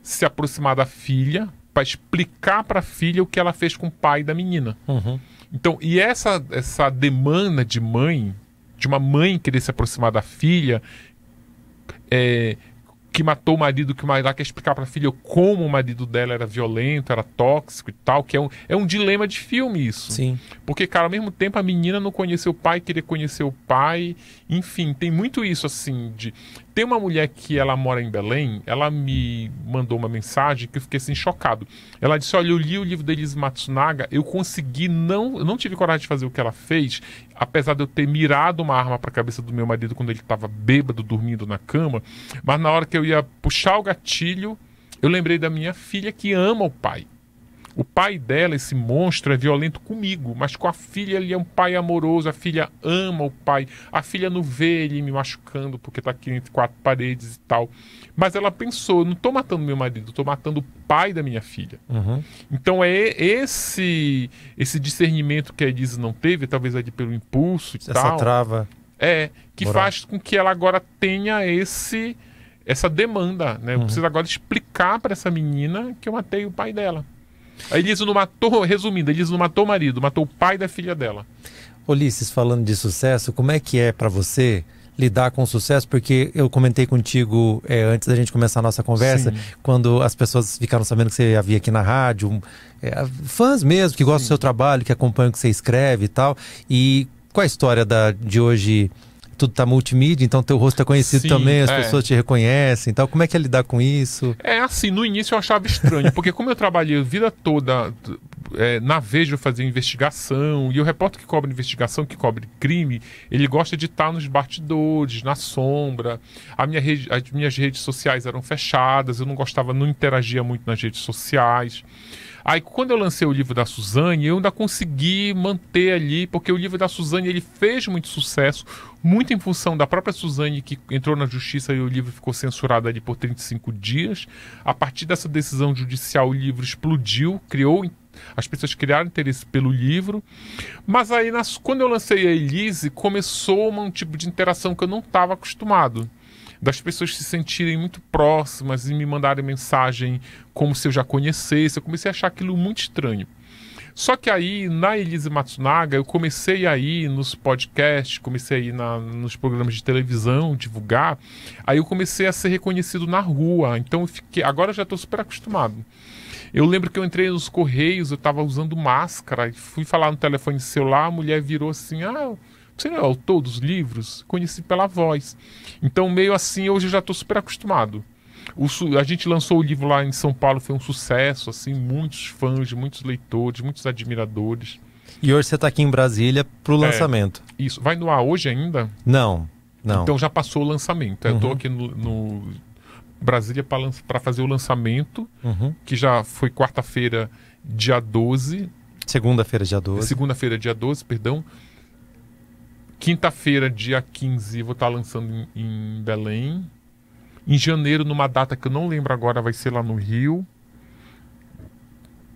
Speaker 2: se aproximar da filha para explicar para a filha o que ela fez com o pai da menina. Uhum. Então, e essa, essa demanda de mãe, de uma mãe querer se aproximar da filha, é, que matou o marido, que lá quer explicar para a filha como o marido dela era violento, era tóxico e tal, que é um, é um dilema de filme isso. Sim. Porque, cara, ao mesmo tempo a menina não conheceu o pai, queria conhecer o pai, enfim, tem muito isso assim de tem uma mulher que ela mora em Belém, ela me mandou uma mensagem que eu fiquei assim chocado. Ela disse: Olha, eu li o livro da Elise Matsunaga, eu consegui não. não tive coragem de fazer o que ela fez, apesar de eu ter mirado uma arma para a cabeça do meu marido quando ele estava bêbado, dormindo na cama. Mas na hora que eu ia puxar o gatilho, eu lembrei da minha filha que ama o pai. O pai dela, esse monstro, é violento comigo, mas com a filha ele é um pai amoroso, a filha ama o pai, a filha não vê ele me machucando porque tá aqui entre quatro paredes e tal. Mas ela pensou, não tô matando meu marido, tô matando o pai da minha filha. Uhum. Então é esse esse discernimento que a Elise não teve, talvez ali pelo impulso e Essa tal. Essa trava. É, que faz com que ela agora tenha esse essa demanda, né? Precisa uhum. agora explicar para essa menina que eu matei o pai dela ele diz não matou, resumindo, ele diz não matou o marido, matou o pai da filha dela.
Speaker 1: Ulisses, falando de sucesso, como é que é para você lidar com o sucesso? Porque eu comentei contigo é, antes da gente começar a nossa conversa, Sim. quando as pessoas ficaram sabendo que você havia aqui na rádio, é, fãs mesmo, que gostam Sim. do seu trabalho, que acompanham o que você escreve e tal. E qual a história da, de hoje tudo tá multimídia, então teu rosto é conhecido Sim, também, as é. pessoas te reconhecem e tal. Como é que é lidar com isso?
Speaker 2: É assim, no início eu achava estranho, porque como eu trabalhei a vida toda é, na Veja fazer investigação, e o repórter que cobre investigação, que cobre crime, ele gosta de estar nos bastidores, na sombra. A minha rede, as minhas redes sociais eram fechadas, eu não gostava, não interagia muito nas redes sociais. Aí quando eu lancei o livro da Suzane, eu ainda consegui manter ali, porque o livro da Suzane ele fez muito sucesso, muito em função da própria Suzane que entrou na justiça e o livro ficou censurado ali por 35 dias. A partir dessa decisão judicial, o livro explodiu, criou as pessoas criaram interesse pelo livro. Mas aí, nas, quando eu lancei a Elise, começou um tipo de interação que eu não estava acostumado das pessoas se sentirem muito próximas e me mandarem mensagem como se eu já conhecesse. Eu comecei a achar aquilo muito estranho. Só que aí, na Elise Matsunaga, eu comecei aí nos podcasts, comecei aí nos programas de televisão, divulgar. Aí eu comecei a ser reconhecido na rua. Então eu fiquei. Agora eu já estou super acostumado. Eu lembro que eu entrei nos Correios, eu estava usando máscara, fui falar no telefone celular, a mulher virou assim, ah sei lá, é autor dos livros, conheci pela voz. Então, meio assim, hoje eu já estou super acostumado. O, a gente lançou o livro lá em São Paulo, foi um sucesso, assim, muitos fãs, muitos leitores, muitos admiradores.
Speaker 1: E hoje você está aqui em
Speaker 2: Brasília para o é, lançamento. É, isso. Vai no ar hoje ainda? Não, não. Então já passou o lançamento. Uhum. Eu estou aqui no, no Brasília para fazer o lançamento, uhum. que já foi quarta-feira, dia 12.
Speaker 1: Segunda-feira, dia 12.
Speaker 2: Segunda-feira, dia 12, perdão. Quinta-feira, dia 15, vou estar tá lançando em, em Belém. Em janeiro, numa data que eu não lembro agora, vai ser lá no Rio.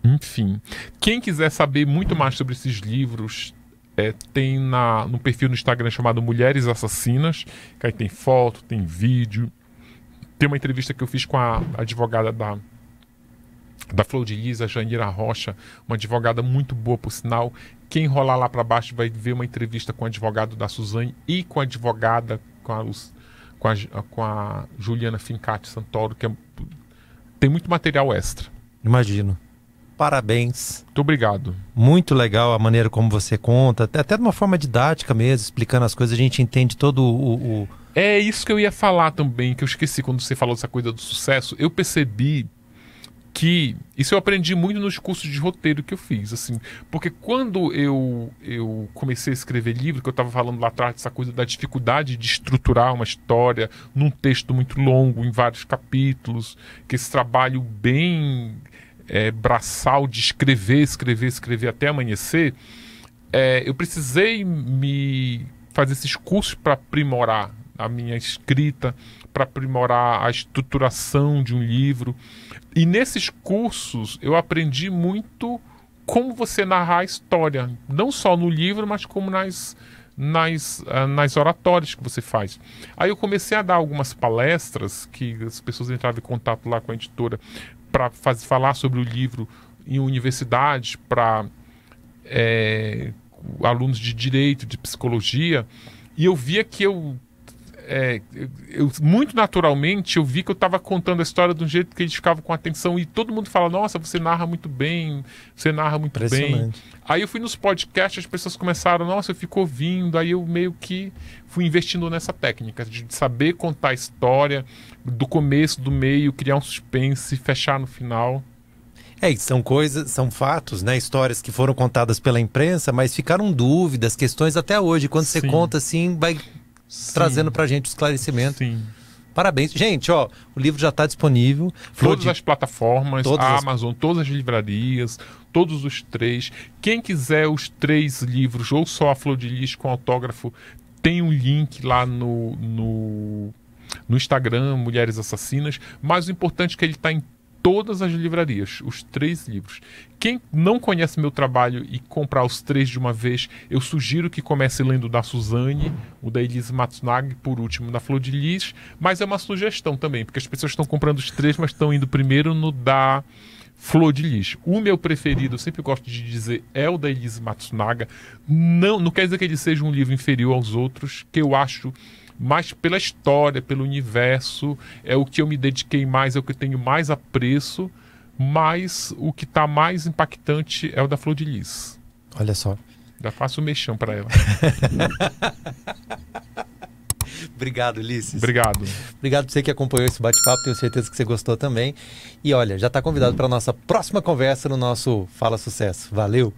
Speaker 2: Enfim. Quem quiser saber muito mais sobre esses livros, é, tem na, no perfil no Instagram chamado Mulheres Assassinas, que aí tem foto, tem vídeo. Tem uma entrevista que eu fiz com a advogada da da Flor de Lis, Janira Rocha, uma advogada muito boa, por sinal. Quem rolar lá para baixo vai ver uma entrevista com o advogado da Suzane e com a advogada, com a, com a, ah, com a Juliana Fincati Santoro, que é, tem muito material extra. Imagino. Parabéns. Muito obrigado.
Speaker 1: Muito legal a maneira como você conta, até de uma forma didática mesmo, explicando as coisas, a gente entende todo o... o...
Speaker 2: É isso que eu ia falar também, que eu esqueci quando você falou essa coisa do sucesso. Eu percebi que isso eu aprendi muito nos cursos de roteiro que eu fiz, assim, porque quando eu eu comecei a escrever livro, que eu estava falando lá atrás dessa coisa da dificuldade de estruturar uma história num texto muito longo, em vários capítulos, que esse trabalho bem é, braçal de escrever, escrever, escrever até amanhecer, é, eu precisei me fazer esses cursos para aprimorar a minha escrita, para aprimorar a estruturação de um livro. E nesses cursos eu aprendi muito como você narrar a história, não só no livro, mas como nas nas, ah, nas oratórias que você faz. Aí eu comecei a dar algumas palestras que as pessoas entravam em contato lá com a editora para falar sobre o livro em universidades, para é, eh, alunos de direito, de psicologia. E eu via que eu é, eu, muito naturalmente eu vi que eu estava contando a história de um jeito que eles ficavam com atenção e todo mundo fala: Nossa, você narra muito bem, você narra muito bem. Aí eu fui nos podcasts, as pessoas começaram: Nossa, eu fico ouvindo. Aí eu meio que fui investindo nessa técnica de saber contar a
Speaker 1: história do começo, do meio, criar um suspense, fechar no final. É, são coisas, são fatos, né? Histórias que foram contadas pela imprensa, mas ficaram dúvidas, questões até hoje. Quando Sim. você conta assim, vai Sim. trazendo para a gente o esclarecimento. Sim. Parabéns. Gente, ó, o livro já está disponível. Todas de... as plataformas, todas a as... Amazon, todas
Speaker 2: as livrarias, todos os três. Quem quiser os três livros ou só a Flor de Lis com autógrafo, tem um link lá no, no, no Instagram, Mulheres Assassinas. Mas o importante é que ele está em todas as livrarias, os três livros. Quem não conhece meu trabalho e comprar os três de uma vez, eu sugiro que comece lendo o da Suzane, o da Elise Matsunag, por último, da Flor de Lis, mas é uma sugestão também, porque as pessoas estão comprando os três, mas estão indo primeiro no da Flor de Lis. O meu preferido, eu sempre gosto de dizer, é o da Elise Matsunaga. Não, não quer dizer que ele seja um livro inferior aos outros, que eu acho mas pela história, pelo universo, é o que eu me dediquei mais, é o que eu tenho mais apreço mas o que está mais impactante é o da Flor de Lis. Olha só. Já faço o mexão para
Speaker 1: ela. Obrigado, Ulisses. Obrigado. Obrigado você que acompanhou esse bate-papo. Tenho certeza que você gostou também. E olha, já está convidado para a nossa próxima conversa no nosso Fala Sucesso. Valeu!